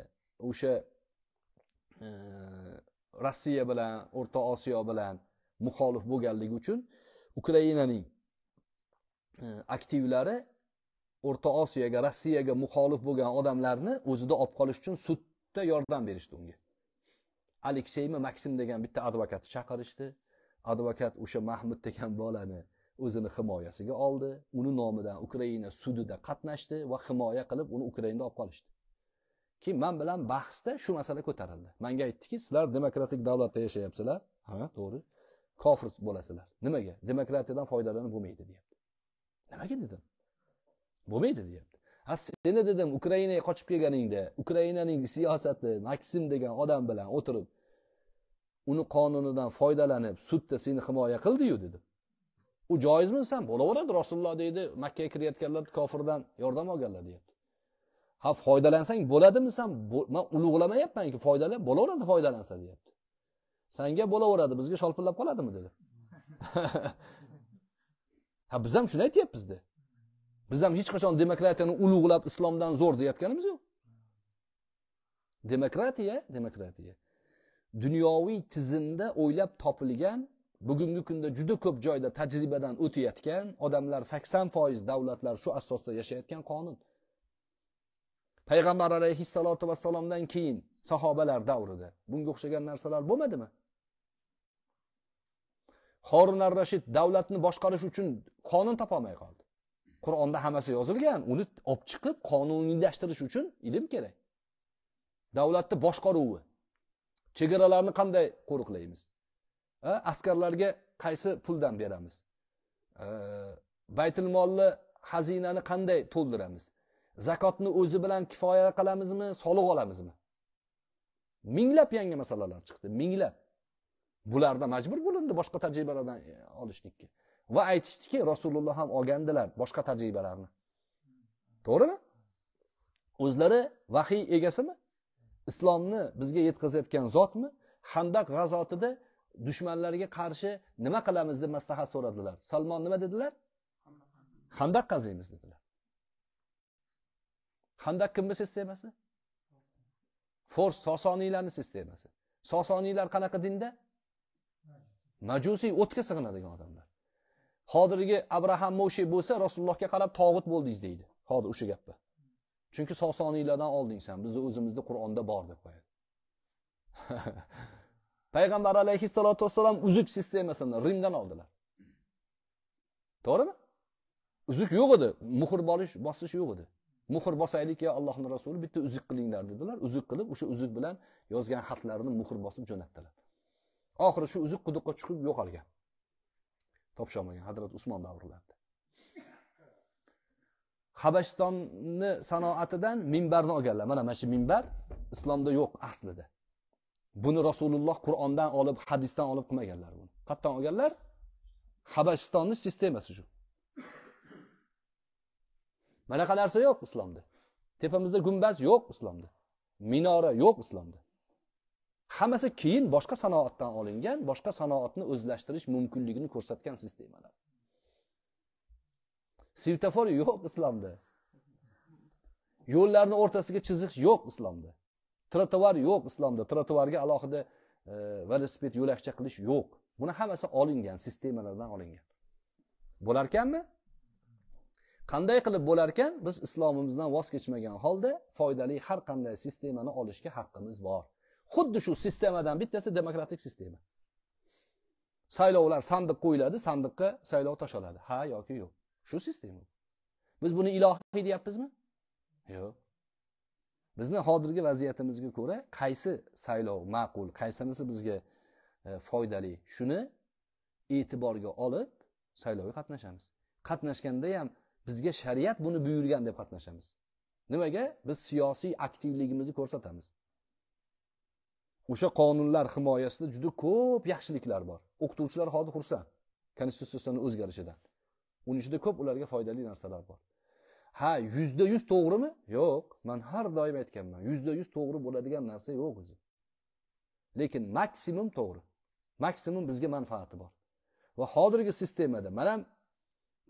Speaker 1: o'sha e, rossiya bilan o'rta osiyo bilan muxolif bo'lganligi uchun ukrainaning e, aktivlari o'rta osiyoga rossiyaga muxolif bo'lgan odamlarni o'zida olib qolish uchun sudda yordam berishdi unga alekseymi maksim degan bitta advokatni chaqirishdi advokat o'sha mahmud degan bolani o'zini himoyasiga oldi uni nomidan ukraina sudida qatnashdi va himoya qilib uni ukrainada olib qolishdi keyin man bilan bahsda shu masala ko'tarildi manga aytdiki sizlar demokratik davlatda yashayapsizlar ha to'g'ri kofir bo'lasizlar nimaga demokratiyadan foydalanib bo'lmaydi deyapti nimaga dedim bo'lmaydi deyapti a seni dedim ukrainaga qochib kelganingda ukrainaning siyosati maksim degan odam bilan o'tirib uni qonunidan foydalanib sudda seni himoya qildiyu dedi u joizmi desam bo'laveradi rasululloh deydi makkaga kirayotganlar kofirdan yordam olganlar deyapti ha foydalansang bo'ladimi desam man ulug'lamayapmanki foydalan bo'laveradi foydalansa deyapti sanga bo'laveradi bizga sholpillab qoladimi dedi *laughs* ha biz ham shuni aytyapmizda biz ham hech qachon demokratiyani ulug'lab islomdan zo'r deyotganimiz yo'q demokratiya demokratiya dunyoviy tizimda o'ylab topilgan bugungi kunda juda ko'p joyda tajribadan o'tayotgan odamlar sakson foiz davlatlar shu asosda yashayotgan qonun payg'ambar alayhissalotu vassalomdan keyin sahobalar davrida bunga o'xshagan narsalar bo'lmadimi horun ar rashid davlatni boshqarish uchun qonun topolmay qoldi qur'onda hammasi yozilgan uni olib chiqib qonuniylashtirish uchun ilm kerak davlatni boshqaruvi chegaralarni qanday qo'riqlaymiz askarlarga qaysi puldan beramiz baytul molni xazinani qanday to'ldiramiz zakotni o'zi bilan kifoya qilamizmi soliq olamizmi minglab yangi masalalar chiqdi minglab bularda majbur bo'lindi boshqa tajribalardan e, olishlikka va aytishdiki rasululloh ham olgandilar boshqa tajribalarni to'g'rimi o'zlari vahiy egasimi islomni bizga yetkazayotgan zotmi handaq g'azotida dushmanlarga qarshi nima qilamiz deb maslahat so'radilar salmon nima dedilar handaq qazaymiz dedilar handaq kimni sistemasi fors sosoniylarni sistemasi sosoniylar qanaqa dinda majusiy o'tga sig'inadigan odamlar hozirgi abraham moshi bo'lsa rasulullohga qarab tog'ut bo'ldingiz deydi hozir o'sha gapni chunki sosoniylardan olding san bizni o'zimizni qur'onda bor deb qo'yadi *laughs* payg'ambar alayhissalotu vassalom uzuk sistemasini rimdan oldilar to'g'rimi uzuk yo'q edi muhr bolish bosish yo'q edi muhr bosaylik yo allohni rasuli bitta uzuk qilinglar dedilar uzuk qilib o'sha uzuk bilan yozgan xatlarini muhr bosib jo'natdilar oxiri shu uzuk quduqqa chiqib yo'qolgan topisholmagan hazrat usmon davrlarida habashistonni sanoatidan minbarni olganlar mana mana shu minbar islomda yo'q aslida buni rasululloh qur'ondan olib hadisdan olib qilmaganlar buni qayerdan olganlar habashistonni sistemasi shu manaqa narsa yo'q islomda tepamizda gumbaz yo'q islomda minora yo'q islomda hammasi keyin boshqa sanoatdan olingan boshqa sanoatni o'zlashtirish mumkinligini ko'rsatgan sistemalar svetofor yo'q islomda yo'llarni o'rtasiga chiziq yo'q islomda trotuar yo'q islomda trotuarga alohida e, velosiped yo'lakcha qilish yo'q buni hammasi olingan sistemalardan olingan bo'larkanmi qanday qilib bo'larkan biz islomimizdan voz kechmagan holda foydali har qanday sistemani olishga haqqimiz bor xuddi shu sistemadan bittasi demokratik sistema saylovlar sandiq qo'yiladi sandiqqa saylov oladi ha yoki yo'q shu sistema biz buni ilohiy deyapmizmi yo'q bizni hozirgi vaziyatimizga ko'ra qaysi saylov ma'qul qaysinisi bizga e, foydali shuni e'tiborga olib saylovga qatnashamiz qatnashganda ham bizga shariat buni buyurgan deb qatnashamiz nimaga biz siyosiy aktivligimizni ko'rsatamiz o'sha qonunlar himoyasida juda ko'p yaxshiliklar bor o'qituvchilar hozir xursand konstitutsiyani o'zgarishidan uning ichida ko'p ularga foydali narsalar bor ha yuzda yuz to'g'rimi yo'q man har doim aytganman yuzda yuz to'g'ri bo'ladigan narsa yo'q o'zi lekin maksimum to'g'ri maksimum bizga manfaati bor va hozirgi sistemada man ham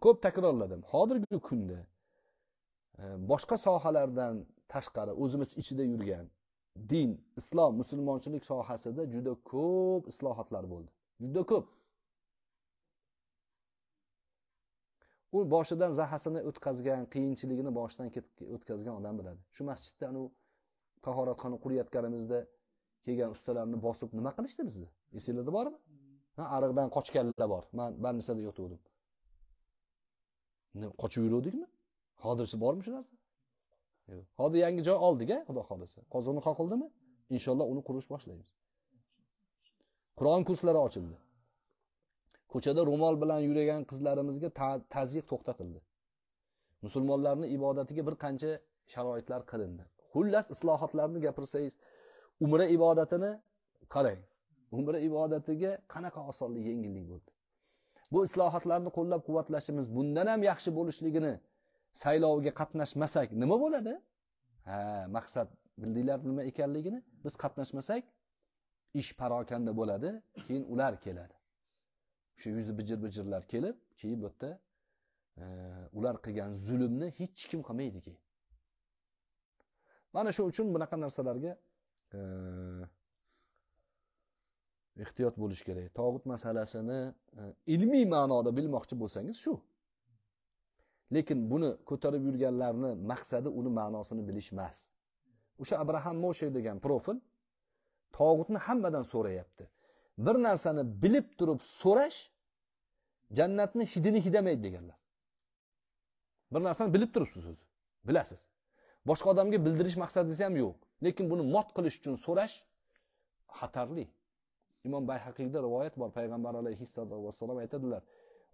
Speaker 1: ko'p takrorladim hozirgi kunda e, boshqa sohalardan tashqari o'zimiz ichida yurgan din islom musulmonchilik sohasida juda ko'p islohotlar bo'ldi juda ko'p u boshidan zahasini o'tkazgan qiyinchiligini boshidan o'tkazgan odam biladi shu masjidda anavi tahoratxona qurayotganimizda kelgan ustalarni bosib nima qilishdi bizni esinglarda bormi ha ariqdan qochganlar bor man balnisada yotgandim qochib yuruvdikmi hozircha bormi shu narsa yo'q hozir yangi joy oldik a xudo xohlasa qozoni qoqildimi inshaalloh uni qurish boshlaymiz qur'on kurslari ochildi ko'chada ro'mol bilan yuragan qizlarimizga tazyiq to'xtatildi musulmonlarni ibodatiga bir qancha sharoitlar qilindi xullas islohotlarni gapirsangiz umra ibodatini qarang umra ibodatiga qanaqa osonlik yengillik bo'ldi bu islohotlarni qo'llab quvvatlashimiz bundan ham yaxshi bo'lishligini saylovga qatnashmasak nima bo'ladi ha maqsad bildinglar nima ekanligini biz qatnashmasak ish parokanda bo'ladi keyin ular keladi o'sha yuzi bijir bijirlar kelib keyin bu yerda ular qilgan zulmni hech kim qilmaydiki mana shu uchun bunaqa narsalarga ehtiyot bo'lish kerak tog'ut masalasini e, ilmiy ma'noda bilmoqchi bo'lsangiz shu lekin buni ko'tarib yurganlarni maqsadi uni ma'nosini bilish emas o'sha abraham moshe degan profil tog'utni hammadan so'rayapti bir narsani bilib turib so'rash jannatni hidini hidamaydi deganlar bir narsani bilib turibsiz o'zi bilasiz boshqa odamga bildirish maqsadingiz ham yo'q lekin buni mot qilish uchun so'rash xatarli imom bayhaqiyda rivoyat bor payg'ambar alayhissalom vassalom aytadilar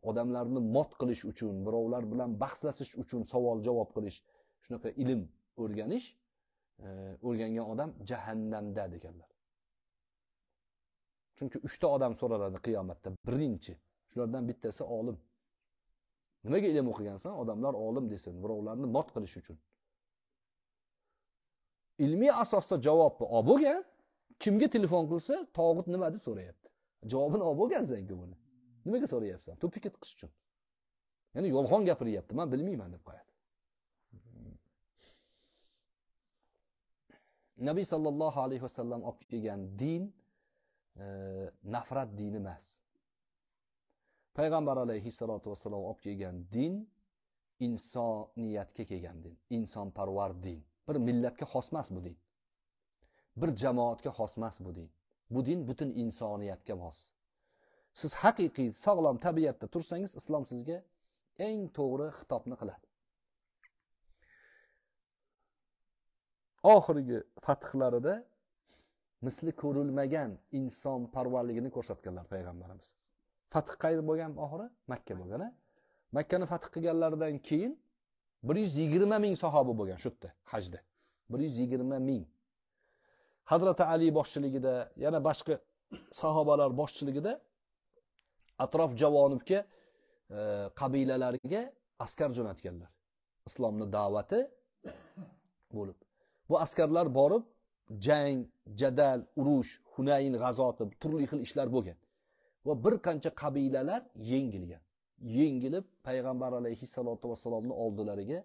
Speaker 1: odamlarni mot qilish uchun birovlar bilan bahslashish uchun savol javob qilish shunaqa ilm o'rganish e, o'rgangan odam jahannamda deganlar chunki uchta odam so'raladi qiyomatda birinchi shulardan bittasi olim nimaga ilm o'qigansan odamlar olim desin birovlarni mot qilish uchun ilmiy asosda javobi olib bo'lgan kimga telefon qilsa tog'ut nima deb so'rayapti javobini olib bo'lgan senku buni nimaga so'rayapsan to'pikka tiqish uchun ya'ni yolg'on gapiryapti man bilmayman deb qo'yadi nabiy sollallohu alayhi vasallam olib kelgan din e, nafrat dini emas payg'ambar alayhissalotu vassalom olib kelgan din insoniyatga kelgan din insonparvar din bir millatga xos emas bu din bir jamoatga xos emas bu din bu din butun insoniyatga mos siz haqiqiy sog'lom tabiatda tursangiz islom sizga eng to'g'ri xitobni qiladi oxirgi fathlarida misli ko'rilmagan insonparvarligini ko'rsatganlar payg'ambarimiz fath qayerda bo'lgan oxiri makka bo'lgan a makkani fath qilganlaridan keyin bir yuz yigirma ming sahoba bo'lgan shu yerda hajda bir yuz yigirma ming hazrati ali boshchiligida yana boshqa sahobalar boshchiligida atrof javonibga e, qabilalariga askar jo'natganlar islomni da'vati bo'lib bu askarlar borib jang jadal urush hunayn g'azoti turli xil ishlar bo'lgan va bir qancha qabilalar yengilgan yengilib payg'ambar alayhissalotu vassalomni oldilariga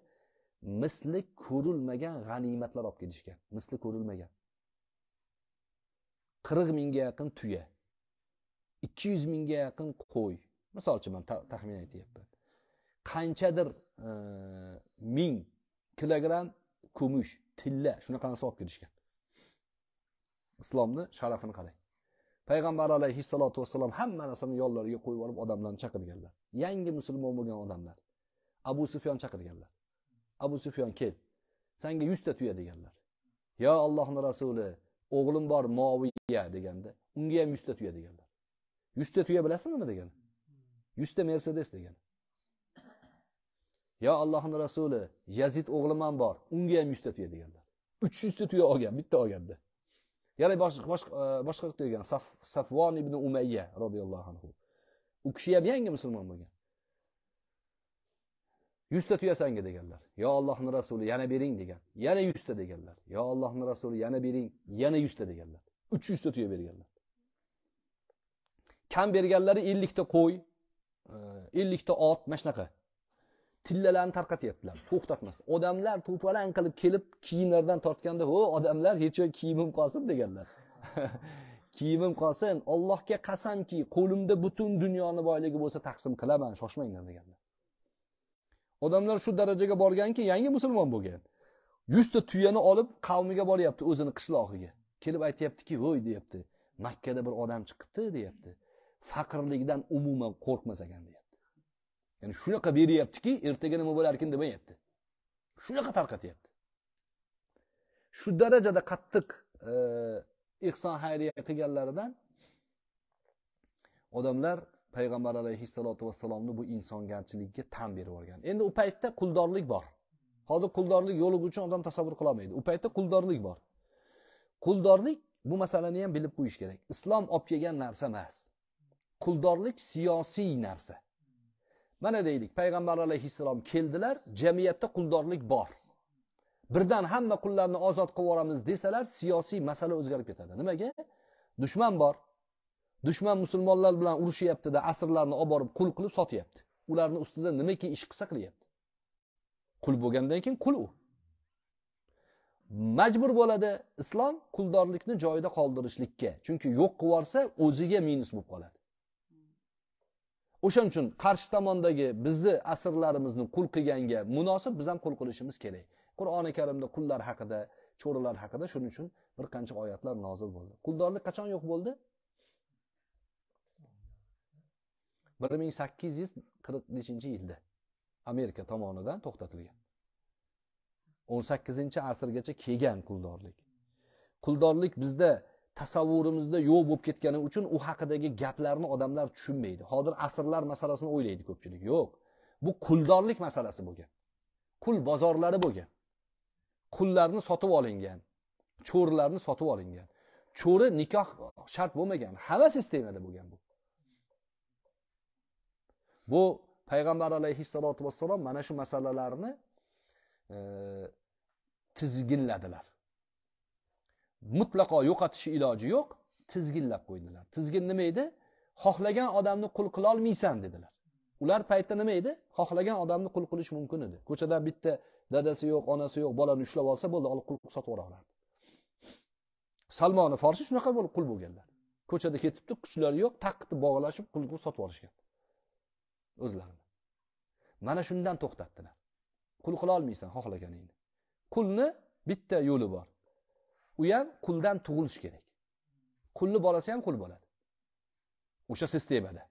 Speaker 1: misli ko'rilmagan g'animatlar olib kelishgan misli ko'rilmagan qirq mingga yaqin tuya ikki yuz mingga yaqin qo'y misol uchun man taxmin aytyapman qanchadir ming kilogramm kumush tilla narsa olib kelishgan islomni sharafini qarang payg'ambar alayhissalotu vassalom hamma narsani yonlariga qo'yib olib odamlarni chaqirganlar yangi musulmon bo'lgan odamlar abu sufyon chaqirganlar abu sufyon kel sanga yuzta tuya deganlar yo allohni rasuli o'g'lim bor moviya deganda unga ham yuzta tuya deganlar yuzta tuya bilasizmi nima degani yuzta mercedes degan yo allohni rasuli yazid o'g'lim ham bor unga ham yuzta tuya deganlar uch yuzta tuya olgan bitta olganda yana boshqa degan safvon ibn umayya roziyallohu anhu u kishi ham yangi musulmon bo'lgan yuzta tuya sanga deganlar yo ollohni rasuli yana bering degan yana yuzta deganlar yo ollohni rasuli yana bering yana yuzta deganlar uch yuzta tuya berganlar kam berganlari ellikta qo'y e, ellikta ot mana shunaqa tillalarni tarqatyaptilar to'xtatmasdan odamlar to'palang qilib kelib kiyimlardan tortganda ho odamlar hech kiyimim qolsin deganlar *laughs* kiyimim qolsin ollohga qasamki qo'limda butun dunyoni boyligi bo'lsa taqsim qilaman shoshmanglar deganlar odamlar shu darajaga borganki yangi musulmon bo'lgan yuzta tuyani olib qavmiga boryapti o'zini qishlog'iga kelib aytyaptiki voy deyapti makkada bir odam chiqibdi deyapti faqirlikdan umuman qo'rqmas ekan deyapti ya'ni shunaqa beryaptiki ertaga nima bo'larkin demayapti shunaqa tarqatyapti shu darajada qattiq e, ehson xayriya qilganlaridan odamlar payg'ambar alayhissalotu vassalomni bu insongarchilikka tan berib yuborgan endi u paytda quldorlik bor hozir quldorlik yo'lig'i uchun odam tasavvur qilolmaydi u paytda quldorlik bor quldorlik bu masalani ham bilib qo'yish kerak islom olib kelgan narsa emas quldorlik siyosiy narsa mana deylik payg'ambar alayhissalom keldilar jamiyatda quldorlik bor birdan hamma qullarni ozod qilib yuboramiz desalar siyosiy masala o'zgarib ketadi nimaga dushman bor dushman musulmonlar bilan urushyaptida asrlarni olib borib qul qilib sotyapti ularni ustida nimaki ish qilsa qilyapti qul bo'lgandan keyin qul u majbur bo'ladi islom quldorlikni joyida qoldirishlikka chunki yo'q qilib yuborsa o'ziga minus bo'lib qoladi o'shaning uchun qarshi tomondagi bizni asrlarimizni qul qilganga munosib biz ham qul qilishimiz kerak qur'oni karimda qullar haqida cho'rilar haqida shuning uchun bir qancha oyatlar nozil bo'ldi quldorlik qachon yo'q bo'ldi bir ming sakkiz yuz qirq nechinchi yilda amerika tomonidan to'xtatilgan o'n sakkizinchi asrgacha kelgan quldorlik quldorlik bizda tasavvurimizda yo'q bo'lib ketgani uchun u haqidagi gaplarni odamlar tushunmaydi hozir asrlar masalasini o'ylaydi ko'pchilik yo'q bu quldorlik masalasi bo'lgan qul bozorlari bo'lgan qullarni sotib olingan cho'rilarni sotib olingan cho'ri nikoh shart bo'lmagan hamma sistemada bo'lgan bu bu payg'ambar alayhissalotu vassalom mana shu masalalarni e, tizginladilar mutlaqo yo'qotish iloji yo'q tizginlab qo'ydilar tizgin nima edi xohlagan odamni qul qilolmaysan dedilar ular paytda nima edi xohlagan odamni qul qilish mumkin edi ko'chadan bitta dadasi yo'q onasi yo'q bolani ushlab olsa bo'ldi olib qul qilib sotib yuboraverardi salmoni forsi shunaqa bo'lib qul bo'lganlar ko'chada ketibdi kuchlari yo'q taqitib bog'lashib qul qilib sotib yuborishgan o'zlarini mana shundan to'xtatdilar qul qilolmaysan xohlaganingni qulni bitta yo'li bor u ham quldan tug'ilishi kerak qulni bolasi ham qul bo'ladi o'sha sistemada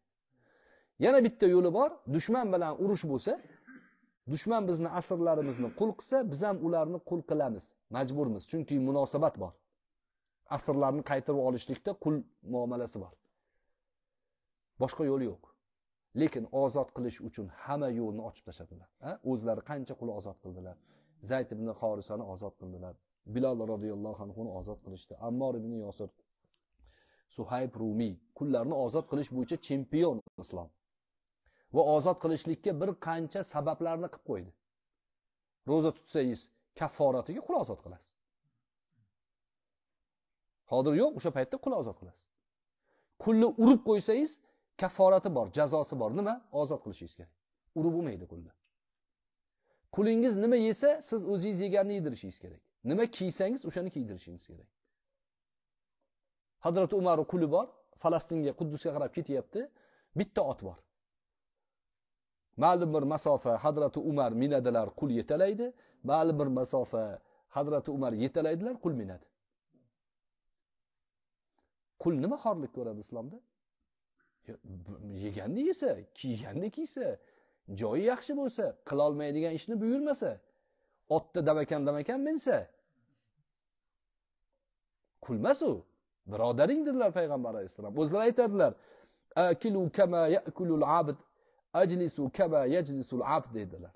Speaker 1: yana bitta yo'li bor dushman bilan urush bo'lsa dushman bizni asrlarimizni qul qilsa biz ham ularni qul qilamiz majburmiz chunki munosabat bor asrlarni qaytarib olishlikda qul muomalasi bor boshqa yo'li yo'q lekin ozod qilish uchun hamma yo'lni ochib tashladilar o'zlari qancha qul ozod qildilar zayd ibn xorisani ozod qildilar bilol roziyallohu anhuni ozod qilishdi ammor ibn yosir suhayb rumiy kullarni ozod qilish bo'yicha chempion islom va ozod qilishlikka bir qancha sabablarni qilib qo'ydi ro'za tutsangiz kafforatiga qul ozod qilasiz hozir yo'q o'sha paytda qul ozod qilasiz qulni urib qo'ysangiz kafforati bor jazosi bor nima ozod qilishingiz kerak urib bo'lmaydi qulni qulingiz nima yesa siz o'zingiz yeganni yedirishingiz kerak nima kiysangiz o'shani kiydirishingiz kerak hadrati umar quli bor falastinga quddusga qarab ketyapti bitta ot bor ma'lum bir masofa hadrati umar minadilar qul yetalaydi ma'lum bir masofa hadrati umar yetalaydilar qul minadi qul nima xorlik ko'radi islomda yeganni yesa kiyganni kiysa joyi yaxshi bo'lsa qilolmaydigan ishni buyurmasa otda damakan damakan minsa kulmas u birodaring dedilar payg'ambar alayhissalom o'zlari aytadilar akilu kama yakulul abd ajlisu kama yajlisul abd dedilar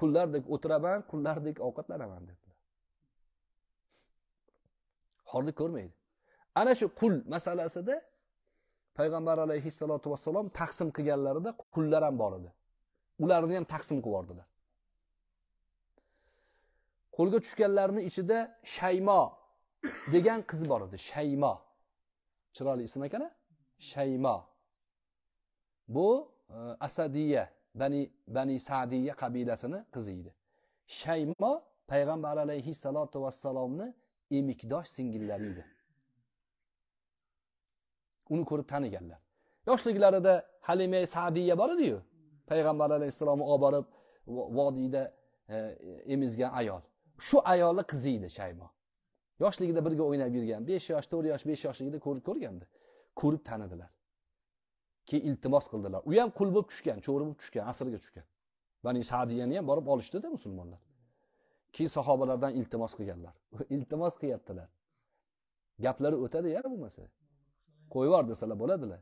Speaker 1: qullardek o'tiraman qullardek ovqatlanaman dedilar xorlik ko'rmaydi ana shu qul masalasida payg'ambar alayhissalotu vassalom taqsim qilganlarida qullar ham bor edi ularni ham taqsim qilib yubordilar qo'lga tushganlarni ichida shaymo degan qiz bor edi shaymo chiroyli ism ekan shaymo bu e, asadiya bani bani sadiya qabilasini qizi edi shaymo payg'ambar alayhissalotu vassalomni emikdosh singillari edi uni ko'rib taniganlar yoshliklarida halima sadiya bor ediyu payg'ambar alayhissalomni olib borib vodiyda e, emizgan ayol shu ayoli qizi edi shaymo yoshligida birga o'ynab yurgan besh yosh to'rt yosh besh yoshligida ko'rib ko'rgandi ko'rib tanidilar keyin iltimos qildilar u ham qul bo'lib tushgan cho'ri bo'lib tushgan asrga tushgan bani sadiyani ham borib olishdida musulmonlar keyin sahobalardan iltimos qilganlar *laughs* iltimos qilyaptilar gaplari o'tadi ya bo'lmasa qo'yib yubor desalar bo'ladilar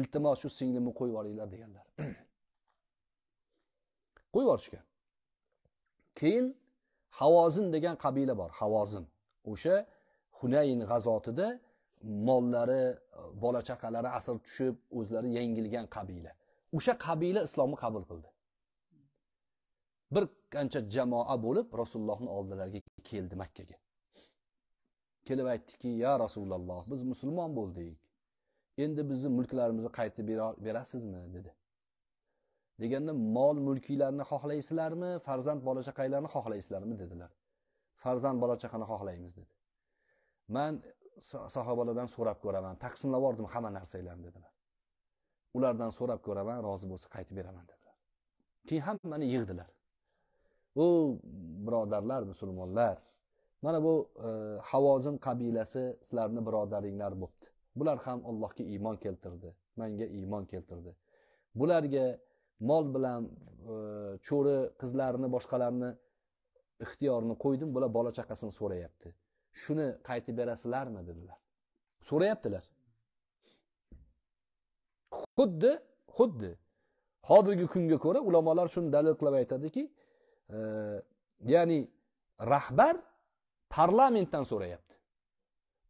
Speaker 1: iltimos shu singlimni qo'yib yuboringlar deganlar *clears throat* qo'yib yuborishgan keyin havozin degan qabila bor havozin o'sha hunayn g'azotida mollari e, bola chaqalari asir tushib o'zlari yengilgan qabila o'sha qabila islomni qabul qildi bir qancha jamoa bo'lib rasulullohni oldilariga keldi makkaga kelib aytdiki ya rasululloh biz musulmon bo'ldik endi bizni mulklarimizni qaytib berasizmi dedi deganda mol mulkinglarni xohlaysizlarmi farzand bola chaqanglarni xohlaysizlarmi dedilar farzand bola chaqani xohlaymiz dedi man sahobalardan so'rab ko'raman taqsimlab yubordim hamma narsanglarni dedilar ulardan so'rab ko'raman rozi bo'lsa qaytib beraman dedilar keyin hammani yig'dilar u birodarlar musulmonlar mana bu e, havozin qabilasi sizlarni birodaringlar bo'libdi bular ham allohga iymon keltirdi manga iymon keltirdi bularga mol bilan e, cho'ri qizlarni boshqalarni ixtiyorini qo'ydim bular bola chaqasini so'rayapti shuni qaytib berasizlarmi dedilar so'rayaptilar xuddi xuddi hozirgi kunga ko'ra ulamolar shuni dalil qilib aytadiki e, ya'ni rahbar parlamentdan so'rayapti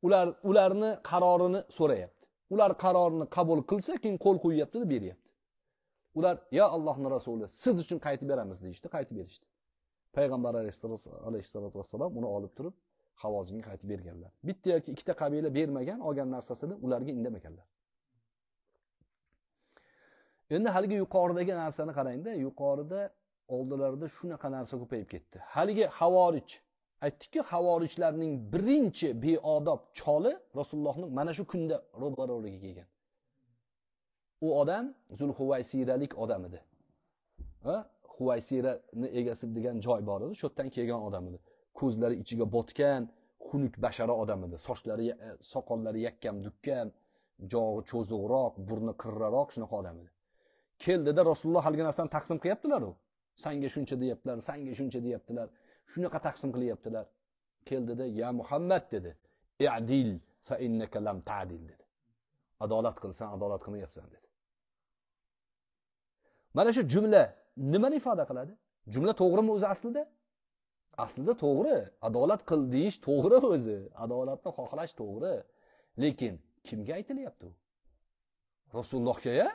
Speaker 1: ular ularni qarorini so'rayapti ular qarorini qabul qilsa keyin qo'l qo'yyapti beryapti ular yo allohni rasuli siz uchun qaytib beramiz deyishdi qaytib berishdi payg'ambar alayhissalotu vassalom uni olib turib havozinga qaytib berganlar bitta yoki ikkita qabila bermagan olgan narsasini ularga indamaganlar endi haligi yuqoridagi narsani qarangda yuqorida oldilarida shunaqa narsa ko'payib ketdi haligi havorij aytdikku havorijlarning birinchi beodob choli rasulullohning mana shu kunda ro'baroligiga kelgan u odam zulhuvaysiralik odam edi huvaysirani egasi degan joy bor edi shu yerdan kelgan odam edi ko'zlari ichiga botgan xunuk bashara odam edi sochlari e, soqollari yakkam dukkam jog'i cho'ziqroq burni qirraroq shunaqa odam edi keldida rasululloh haligi narsani taqsim qilyaptilaru sanga shuncha deyaptilar sanga shuncha deyaptilar shunaqa taqsim qilyaptilar keldida ya muhammad dedi adil fa innaka lam ta'dil dedi adolat qilsan adolat qilmayapsan dedi mana shu jumla nimani ifoda qiladi jumla to'g'rimi o'zi aslida aslida to'g'ri adolat qil deyish to'g'ri o'zi adolatni xohlash to'g'ri lekin kimga aytilyapti u rasulullohgaya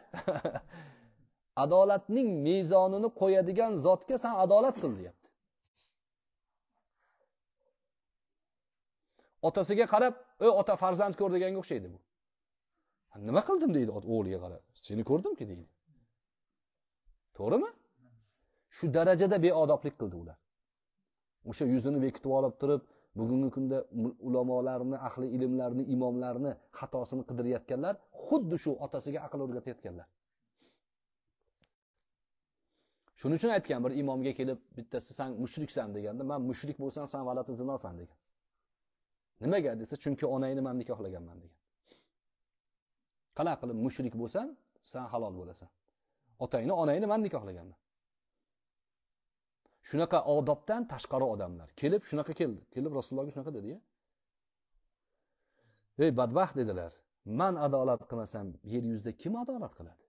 Speaker 1: *laughs* adolatning mezonini qo'yadigan zotga san adolat qil deyapti otasiga qarab ey ota farzand ko'r deganga o'xshaydi bu nima qildim deydi o'g'liga qarab seni ko'rdimku deydi to'g'rimi shu darajada beodoblik qildi ular o'sha yuzini bekitib olib turib bugungi kunda ulamolarni ahli ilmlarni imomlarni xatosini qidirayotganlar xuddi shu otasiga aql o'rgatayotganlar shuning uchun aytgan bir imomga kelib bittasi san mushriksan deganda man mushrik bo'lsam san valati zinosan degan nimaga desa chunki onangni man nikohlaganman degan qanaqa qilib mushrik bo'lsam san halol bo'lasan otangni onangni man nikohlaganman shunaqa odobdan tashqari odamlar kelib shunaqa keldi kelib rasulullohga shunaqa dediya ey badbaxt dedilar man adolat qilmasam yer yuzida kim adolat qiladi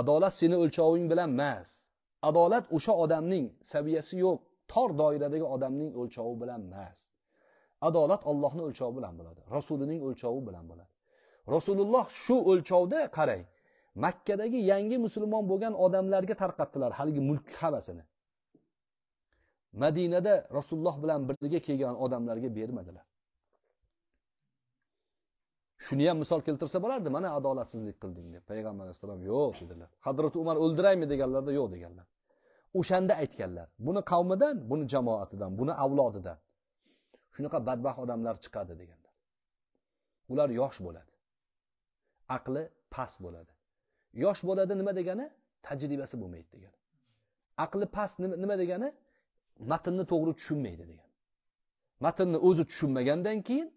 Speaker 1: adolat seni o'lchoving bilan emas adolat o'sha odamning saviyasi yo'q tor doiradagi odamning o'lchovi bilan emas adolat ollohni o'lchovi bilan bo'ladi rasulining o'lchovi bilan bo'ladi rasululloh shu o'lchovda qarang makkadagi yangi musulmon bo'lgan odamlarga tarqatdilar haligi mulk havasini madinada rasululloh bilan birga kelgan odamlarga bermadilar shuni ham misol keltirsa bo'lardi mana adolatsizlik qilding deb payg'ambar alayhissalom yo'q dedilar Hazrat umar o'ldiraymi deganlarda yo'q deganlar o'shanda aytganlar buni qavmidan buni jamoatidan buni avlodidan shunaqa badbaxt odamlar chiqadi deganlar ular yosh bo'ladi aqli past bo'ladi yosh bolada nima degani tajribasi bo'lmaydi degani aqli past nima degani matnni to'g'ri tushunmaydi degan matnni o'zi tushunmagandan keyin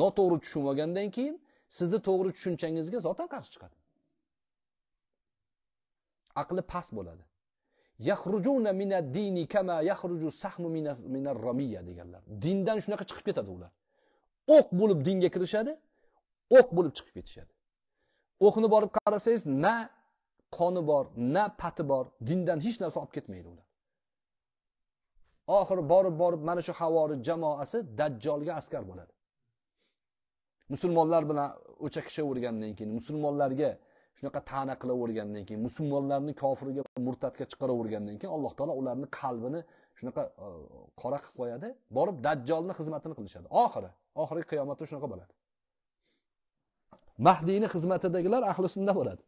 Speaker 1: noto'g'ri tushunib olgandan keyin sizni to'g'ri tushunchangizga zotan qarshi chiqadi aqli past bo'ladi yahrujuna mina dini kama yahruju sahmu mina ramiya deganlar dindan shunaqa chiqib ketadi ular o'q bo'lib dinga kirishadi o'q bo'lib chiqib ketishadi o'qni borib qarasangiz na qoni bor na pati bor dindan hech narsa olib ketmaydi ular oxiri borib borib mana shu havori jamoasi dajjolga askar bo'ladi musulmonlar bilan o'chak kishlavergandan keyin musulmonlarga shunaqa ta'na qilavergandan keyin musulmonlarni kofirga murtadga chiqaravergandan keyin alloh taolo ularni qalbini shunaqa e, qora qilib qo'yadi borib dajjolni xizmatini qilishadi oxiri oxirgi qiyomatda shunaqa bo'ladi mahdiyni xizmatidagilar ahli sunna bo'ladi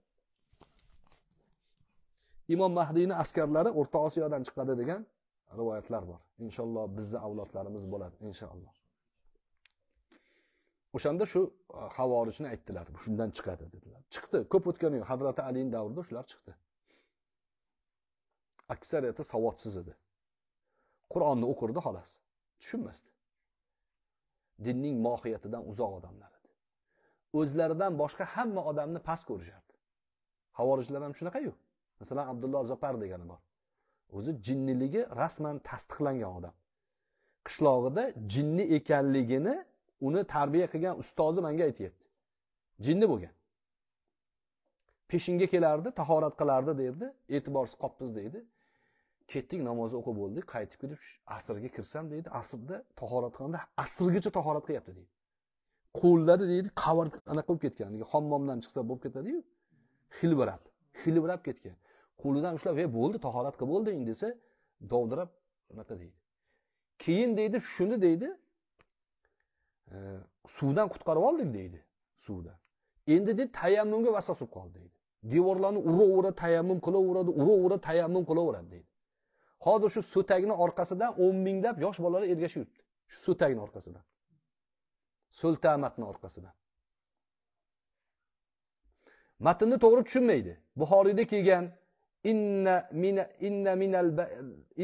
Speaker 1: imom mahdiyni askarlari o'rta osiyodan chiqadi degan rivoyatlar bor inshaalloh bizni avlodlarimiz bo'ladi inshaalloh o'shanda shu e, havorijni aytdilar shundan chiqadi dedilar chiqdi ko'p o'tgani yo'q hazrati alini davrida shular chiqdi aksariyati savodsiz edi qur'onni o'qirdi xolos tushunmasdi dinning mohiyatidan uzoq odamlar o'zlaridan boshqa hamma odamni past ko'rishardi havorijlar ham shunaqayu masalan abdulloh zafar degani bor o'zi jinniligi rasman tasdiqlangan odam qishlog'ida jinni ekanligini uni tarbiya qilgan ustozi manga aytyapti jinni bo'lgan peshinga kelardi tahorat qilardi derdi e'tiborsiz qolibmiz deydi ketdik namoz o'qib bo'ldik qaytib kelib asrga kirsam deydi asrda tahoratxonada asrgacha tahorat qilyapti deydi qo'llari deydi qavarib anaqa bo'lib ketgan haligi hammomdan chiqsa bo'lib ketadiyu hilvirab hilvirab ketgan qo'lidan ushlab e bo'ldi tahorat qilib bo'lding desa dovdirab anaqa deydi keyin deydi shuni deydi e, suvdan qutqarib oldik deydi suvdan endi deydi tayammumga vasvas bo'lib qoldi deydi devorlarni uraveradi tayammum qilaveradi uraveradi tayammum qilaveradi deydi hozir shu so'takni orqasidan o'n minglab yosh bolalar ergashib yuribdi shu so'takni orqasidan so'lta matni orqasidan matnni to'g'ri tushunmaydi buxoriyda kelgan inna mina inna minal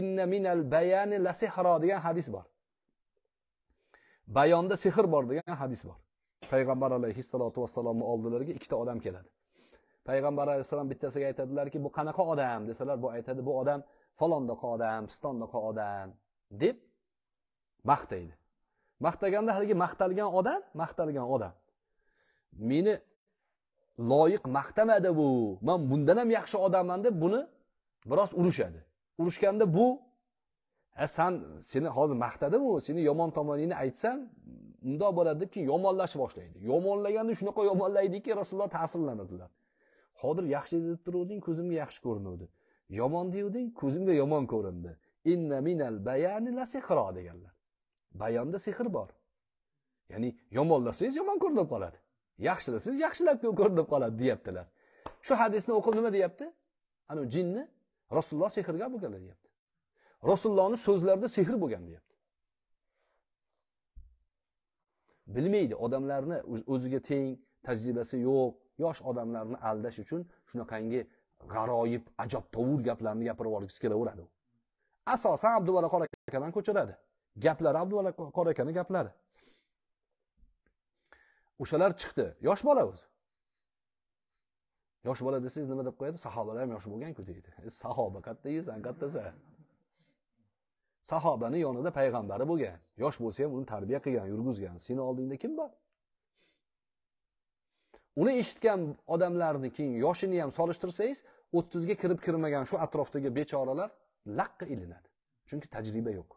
Speaker 1: inna bayani la sihro degan hadis bor bayonda sehr bor degan hadis bor payg'ambar alayhissalotu vassalomni oldilariga ikkita odam keladi payg'ambar alayhissalom bittasiga aytadilarki bu qanaqa odam desalar bu aytadi bu odam falondaqa odam pistondaqa odam deb maqtaydi maqtaganda haligi maqtalgan odam maqtalgan odam meni loyiq maqtamadi bu man bundan ham yaxshi odamman deb buni biroz urishadi urishganda bu a san seni hozir u seni yomon tomoningni aytsam undoq bo'ladi deb keyin yomonlashib boshlaydi yomonlaganda shunaqa yomonlaydiki rasululloh ta'sirlanadilar hozir yaxshi deb turuvding ko'zimga yaxshi ko'rinuvdi yomon deyuvding ko'zimga yomon ko'rindi inna minal bayani deganlar bayonda sehr bor ya'ni yomonlasangiz yomon ko'rinib qoladi yaxshilasangiz yaxshilab ko'rinib qoladi deyaptilar shu hadisni o'qib nima deyapti ana jinni rasululloh sehrgar bo'lganlar deyapti rasulullohni so'zlarida sehr bo'lgan deyapti bilmaydi odamlarni o'ziga teng tajribasi yo'q yosh odamlarni aldash uchun shunaqangi g'aroyib ajabtovur gaplarni gapirib yuborgisi kelaveradi u asosan abduvalaqor akadan ko'chiradi gaplari abdulla qori akani gaplari o'shalar chiqdi yosh bola o'zi yosh bola desangiz nima deb qo'yadi sahobalar ham yosh bo'lganku deydi e, sahoba kattayu san kattasan sahobani yonida payg'ambari bo'lgan yosh bo'lsa ham uni tarbiya qilgan yurgizgan seni oldingda kim bor uni eshitgan odamlarni keyin yoshini ham solishtirsangiz o'ttizga kirib kirmagan shu atrofdagi bechoralar laqqa ilinadi chunki tajriba yo'q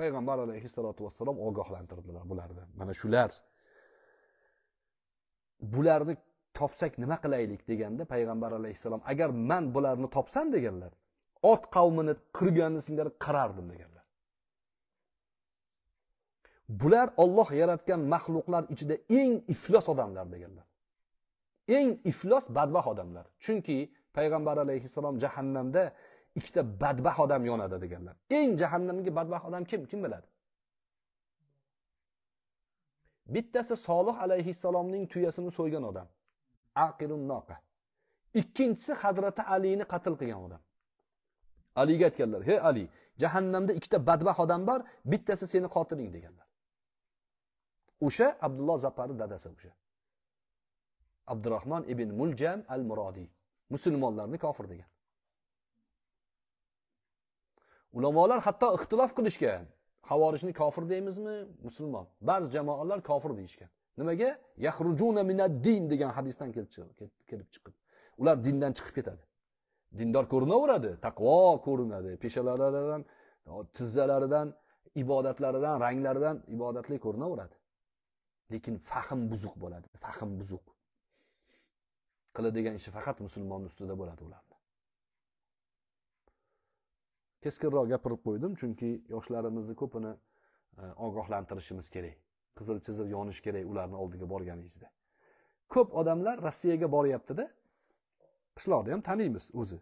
Speaker 1: payg'ambar alayhissalotu vassalom ogohlantirdilar bularni mana shular bularni topsak nima qilaylik deganda payg'ambar alayhissalom agar man bularni topsam deganlar ot qavmini qirganni singari qarardim deganlar bular olloh yaratgan maxluqlar ichida eng iflos odamlar deganlar eng iflos badbaxt odamlar chunki payg'ambar alayhissalom jahannamda ikkita badbaxt odam yonadi deganlar eng jahannamga badbaxt odam kim kim biladi bittasi solih alayhissalomning tuyasini so'ygan odam aqilun ikkinchisi hazrati alini qatl qilgan odam aliga aytganlar hey ali jahannamda ikkita badbaxt odam bor bittasi seni qotiling deganlar o'sha abdulloh zafarni dadasi o'sha abdurahmon ibn muljam al murodiy musulmonlarni kofir degan ulamolar hatto ixtilof qilishgan havorijni kofir deymizmi musulmon ba'zi jamoalar kofir deyishgan nimaga yahrujuna minad din degan hadisdan kelib chiqib ular dindan chiqib ketadi dindor ko'rinaveradi taqvo ko'rinadi peshalaridan tizzalaridan ibodatlaridan ranglaridan ibodatli ko'rinaveradi lekin fahm buzuq bo'ladi fahm buzuq qiladigan ishi faqat musulmonni ustida bo'ladi ular keskinroq gapirib qo'ydim chunki yoshlarimizni ko'pini e, ogohlantirishimiz kerak qizil chiziq yonish kerak ularni oldiga borganingizda ko'p odamlar rossiyaga boryaptida qishloqda ham taniymiz o'zi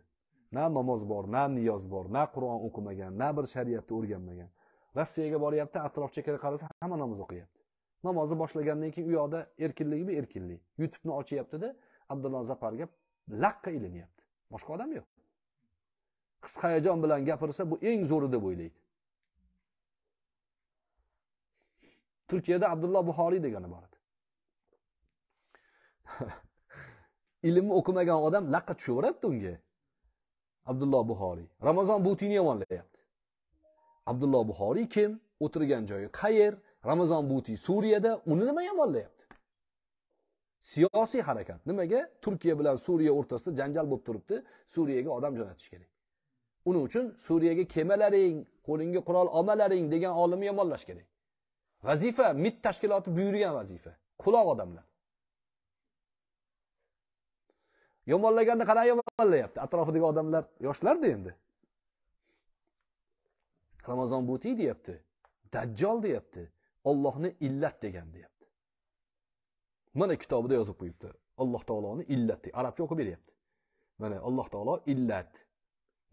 Speaker 1: na namoz bor na niyoz bor na qur'on o'qimagan na bir shariatni o'rganmagan rossiyaga boryapti atrof chekkaga qarasa hamma namoz o'qiyapti namozni boshlagandan keyin u yoqda erkinlikmi erkinlik youtube'ni ochyaptida abdulla zafarga laqqa ilinyapti boshqa odam yo'q his hayajon bilan gapirsa bu eng zo'ri deb o'ylaydi turkiyada abdulloh buxoriy degani bor edi *laughs* ilmni o'qimagan odam laqqa tushaveryapti unga abdulloh buxoriy ramazon butini yomonlayapti abdulloh buxoriy kim o'tirgan joyi qayer ramazon butiy suriyada uni nima yomonlayapti siyosiy harakat nimaga turkiya bilan suriya o'rtasida janjal bo'lib turibdi suriyaga odam jo'natish kerak uning uchun suriyaga kelmalaring qo'lingga qurol olmalaring degan olimni yomonlash kerak vazifa mit tashkiloti buyurgan vazifa quloq odamlar yomonlaganda qanaqa yomonlayapti atrofidagi odamlar yoshlarda endi ramazon butiy deyapti dajjol deyapti ollohni illat degan deyapti mana kitobida yozib qo'yibdi alloh taoloni illati arabcha o'qib beryapti mana alloh taolo illat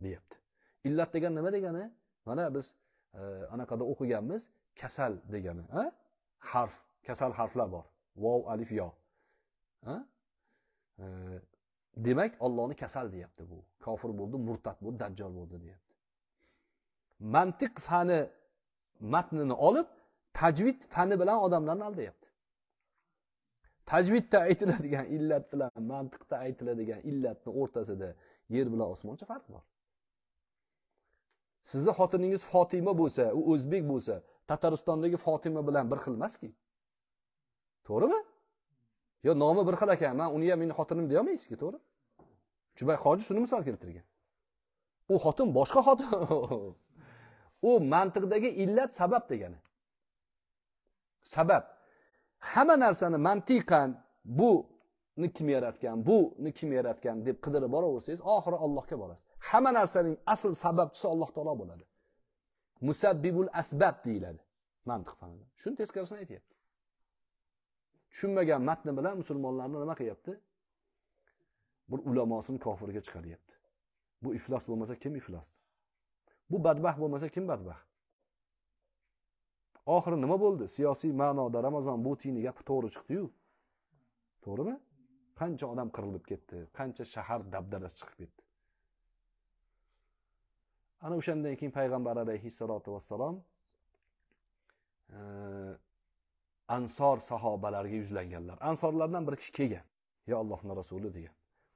Speaker 1: deyapti illat degan nima degani mana biz e, anaqada o'qiganmiz kasal degani a harf kasal harflar bor vov alif yo e, demak ollohni kasal deyapti bu kofir bo'ldi murtad bo'ldi dajjol bo'ldi deyapti mantiq fani matnini olib tajvid fani bilan odamlarni aldayapti tajvidda aytiladigan illat bilan mantiqda aytiladigan illatni o'rtasida yer bilan osmoncha farq bor sizni xotiningiz Fatima bo'lsa, u o'zbek bo'lsa, Tataristondagi Fatima bilan bir xil emaski. To'g'rimi? Yo nomi bir xil ekan, men uni ham meni xotinim deyolmaysizki to'g'ri? Chubay hoji shuni misol keltirgan. U xotin boshqa xotin. *laughs* u mantiqdagi illat sabab degani. Sabab. Hamma narsani mantiqan bu ni kim yaratgan buni kim yaratgan deb qidirib boraversangiz oxiri allohga borasiz hamma narsaning asl sababchisi alloh taolo bo'ladi musabbibul asbab deyiladi mantiq fanida shuni teskarisini aytyapti tushunmagan matni bilan musulmonlarni nima qilyapti bir ulamosini kofirga chiqaryapti bu iflos bo'lmasa kim iflos bu badbaxt bo'lmasa kim badbaxt oxiri nima bo'ldi siyosiy ma'noda ramazon butini gapi to'g'ri chiqdiyu to'g'rimi qancha odam qirilib ketdi qancha shahar dabdalasi chiqib ketdi ana o'shandan keyin payg'ambar alayhissalotu vassalom e, ansor sahobalarga yuzlanganlar ansorlardan bir kishi kelgan yo allohni rasuli degan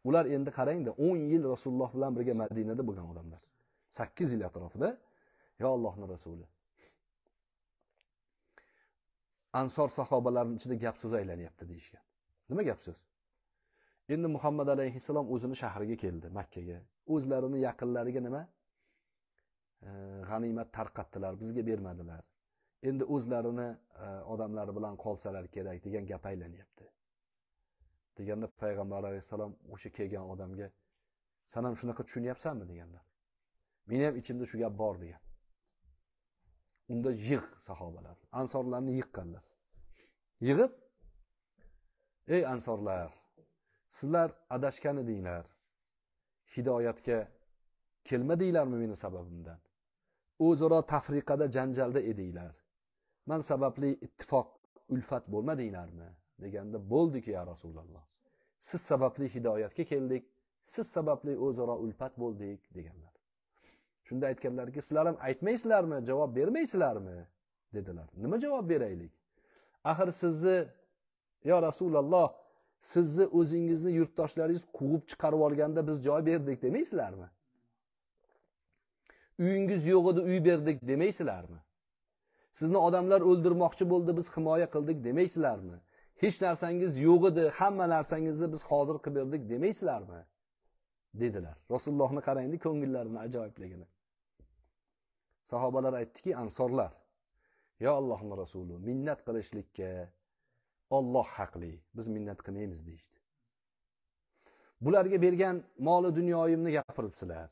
Speaker 1: ular endi qarangda o'n yil rasululloh bilan birga madinada bo'lgan odamlar sakkiz yil atrofida yo allohni rasuli ansor sahobalarni ichida gap so'z aylanyapti deyishgan nima gap so'z endi muhammad alayhissalom o'zini shahriga keldi makkaga o'zlarini yaqinlariga nima e, g'animat tarqatdilar bizga bermadilar endi o'zlarini e, odamlari bilan qolsalar kerak degan gap aylanyapti deganda payg'ambar alayhissalom o'sha kelgan odamga san ham shunaqa tushunyapsanmi deganda meni ham ichimda shu gap bor degan unda yig' sahobalar ansorlarni yiqqanlar yig'ib ey ansorlar sizlar adashgan edinglar hidoyatga kelmadinglarmi meni sababimdan o'zaro tafriqada janjalda edinglar man sababli ittifoq ulfat bo'lmadinglarmi deganda bo'ldiki ya rasululloh siz sababli hidoyatga keldik siz sababli o'zaro ulfat bo'ldik deganlar shunda aytganlarki sizlar ham aytmaysizlarmi javob bermaysizlarmi dedilar nima javob beraylik axir sizni yo rasululloh sizni o'zingizni yurtdoshlaringiz quvib chiqarib olganda biz joy berdik demaysizlarmi uyingiz yo'q edi uy berdik demaysizlarmi sizni odamlar o'ldirmoqchi bo'ldi biz himoya qildik demaysizlarmi hech narsangiz yo'q edi hamma narsangizni biz hozir qilib berdik demaysizlarmi dedilar rasulullohni qarangda ko'ngillarini ajoyibligini sahobalar aytdiki ansorlar yo allohni rasuli minnat qilishlikka olloh haqli biz minnat qilmaymiz deyishdi bularga bergan moli dunyoyimni gapiribsizlar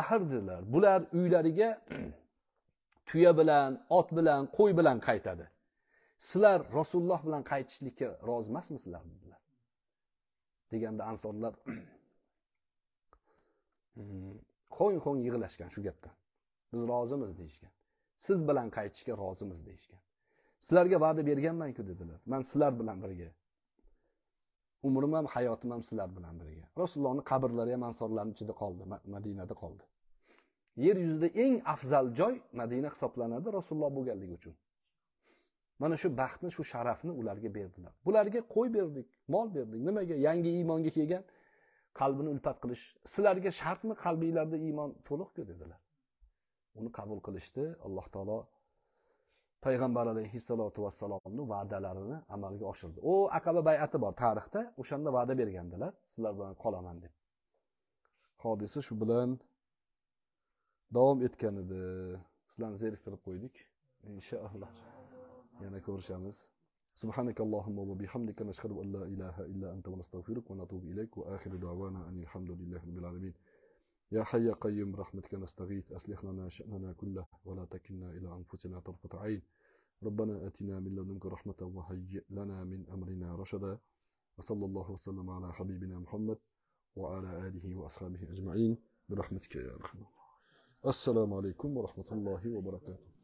Speaker 1: axir dedilar bular uylariga *clears throat* tuya bilan ot bilan qo'y bilan qaytadi sizlar rasululloh bilan qaytishlikka rozi emasmisizlar dedilar deganda ansorlar ho'ng *clears throat* hmm, ho'ng yig'lashgan shu gapdan biz rozimiz deyishgan siz bilan qaytishga rozimiz deyishgan sizlarga va'da berganmanku dedilar man sizlar bilan birga umrim ham hayotim ham sizlar bilan birga rasulullohni qabrlari ham ansorlarni ichida qoldi madinada qoldi yer yuzida eng afzal joy madina hisoblanadi rasululloh bo'lganligi uchun mana shu baxtni shu sharafni ularga berdilar bularga qo'y berdik mol berdik nimaga yangi iymonga kelgan qalbini ulpat qilish sizlarga shartmi qalbinglarda iymon to'liqku dedilar uni qabul qilishdi alloh taolo payg'ambar alayhissalotu vassalomni va'dalarini amalga oshirdi u aqaba bay'ati bor tarixda o'shanda va'da bergandilar sizlar bilan qolaman deb hodisa shu bilan davom etgan edi sizlarni zeriktirib qo'ydik inshaalloh yana ko'rishamiz سبحانك اللهم وبحمدك نشهد أن لا إله إلا أنت ونستغفرك ونتوب إليك وآخر دعوانا أن الحمد لله رب العالمين يا حي يا قيوم برحمتك نستغيث أصلح لنا شأننا كله ولا تكلنا إلى أنفسنا طرفة عين ربنا آتنا من لدنك رحمة وهيئ لنا من أمرنا رشدا وصلى الله وسلم على حبيبنا محمد وعلى آله وأصحابه أجمعين برحمتك يا أرحم السلام عليكم ورحمة الله وبركاته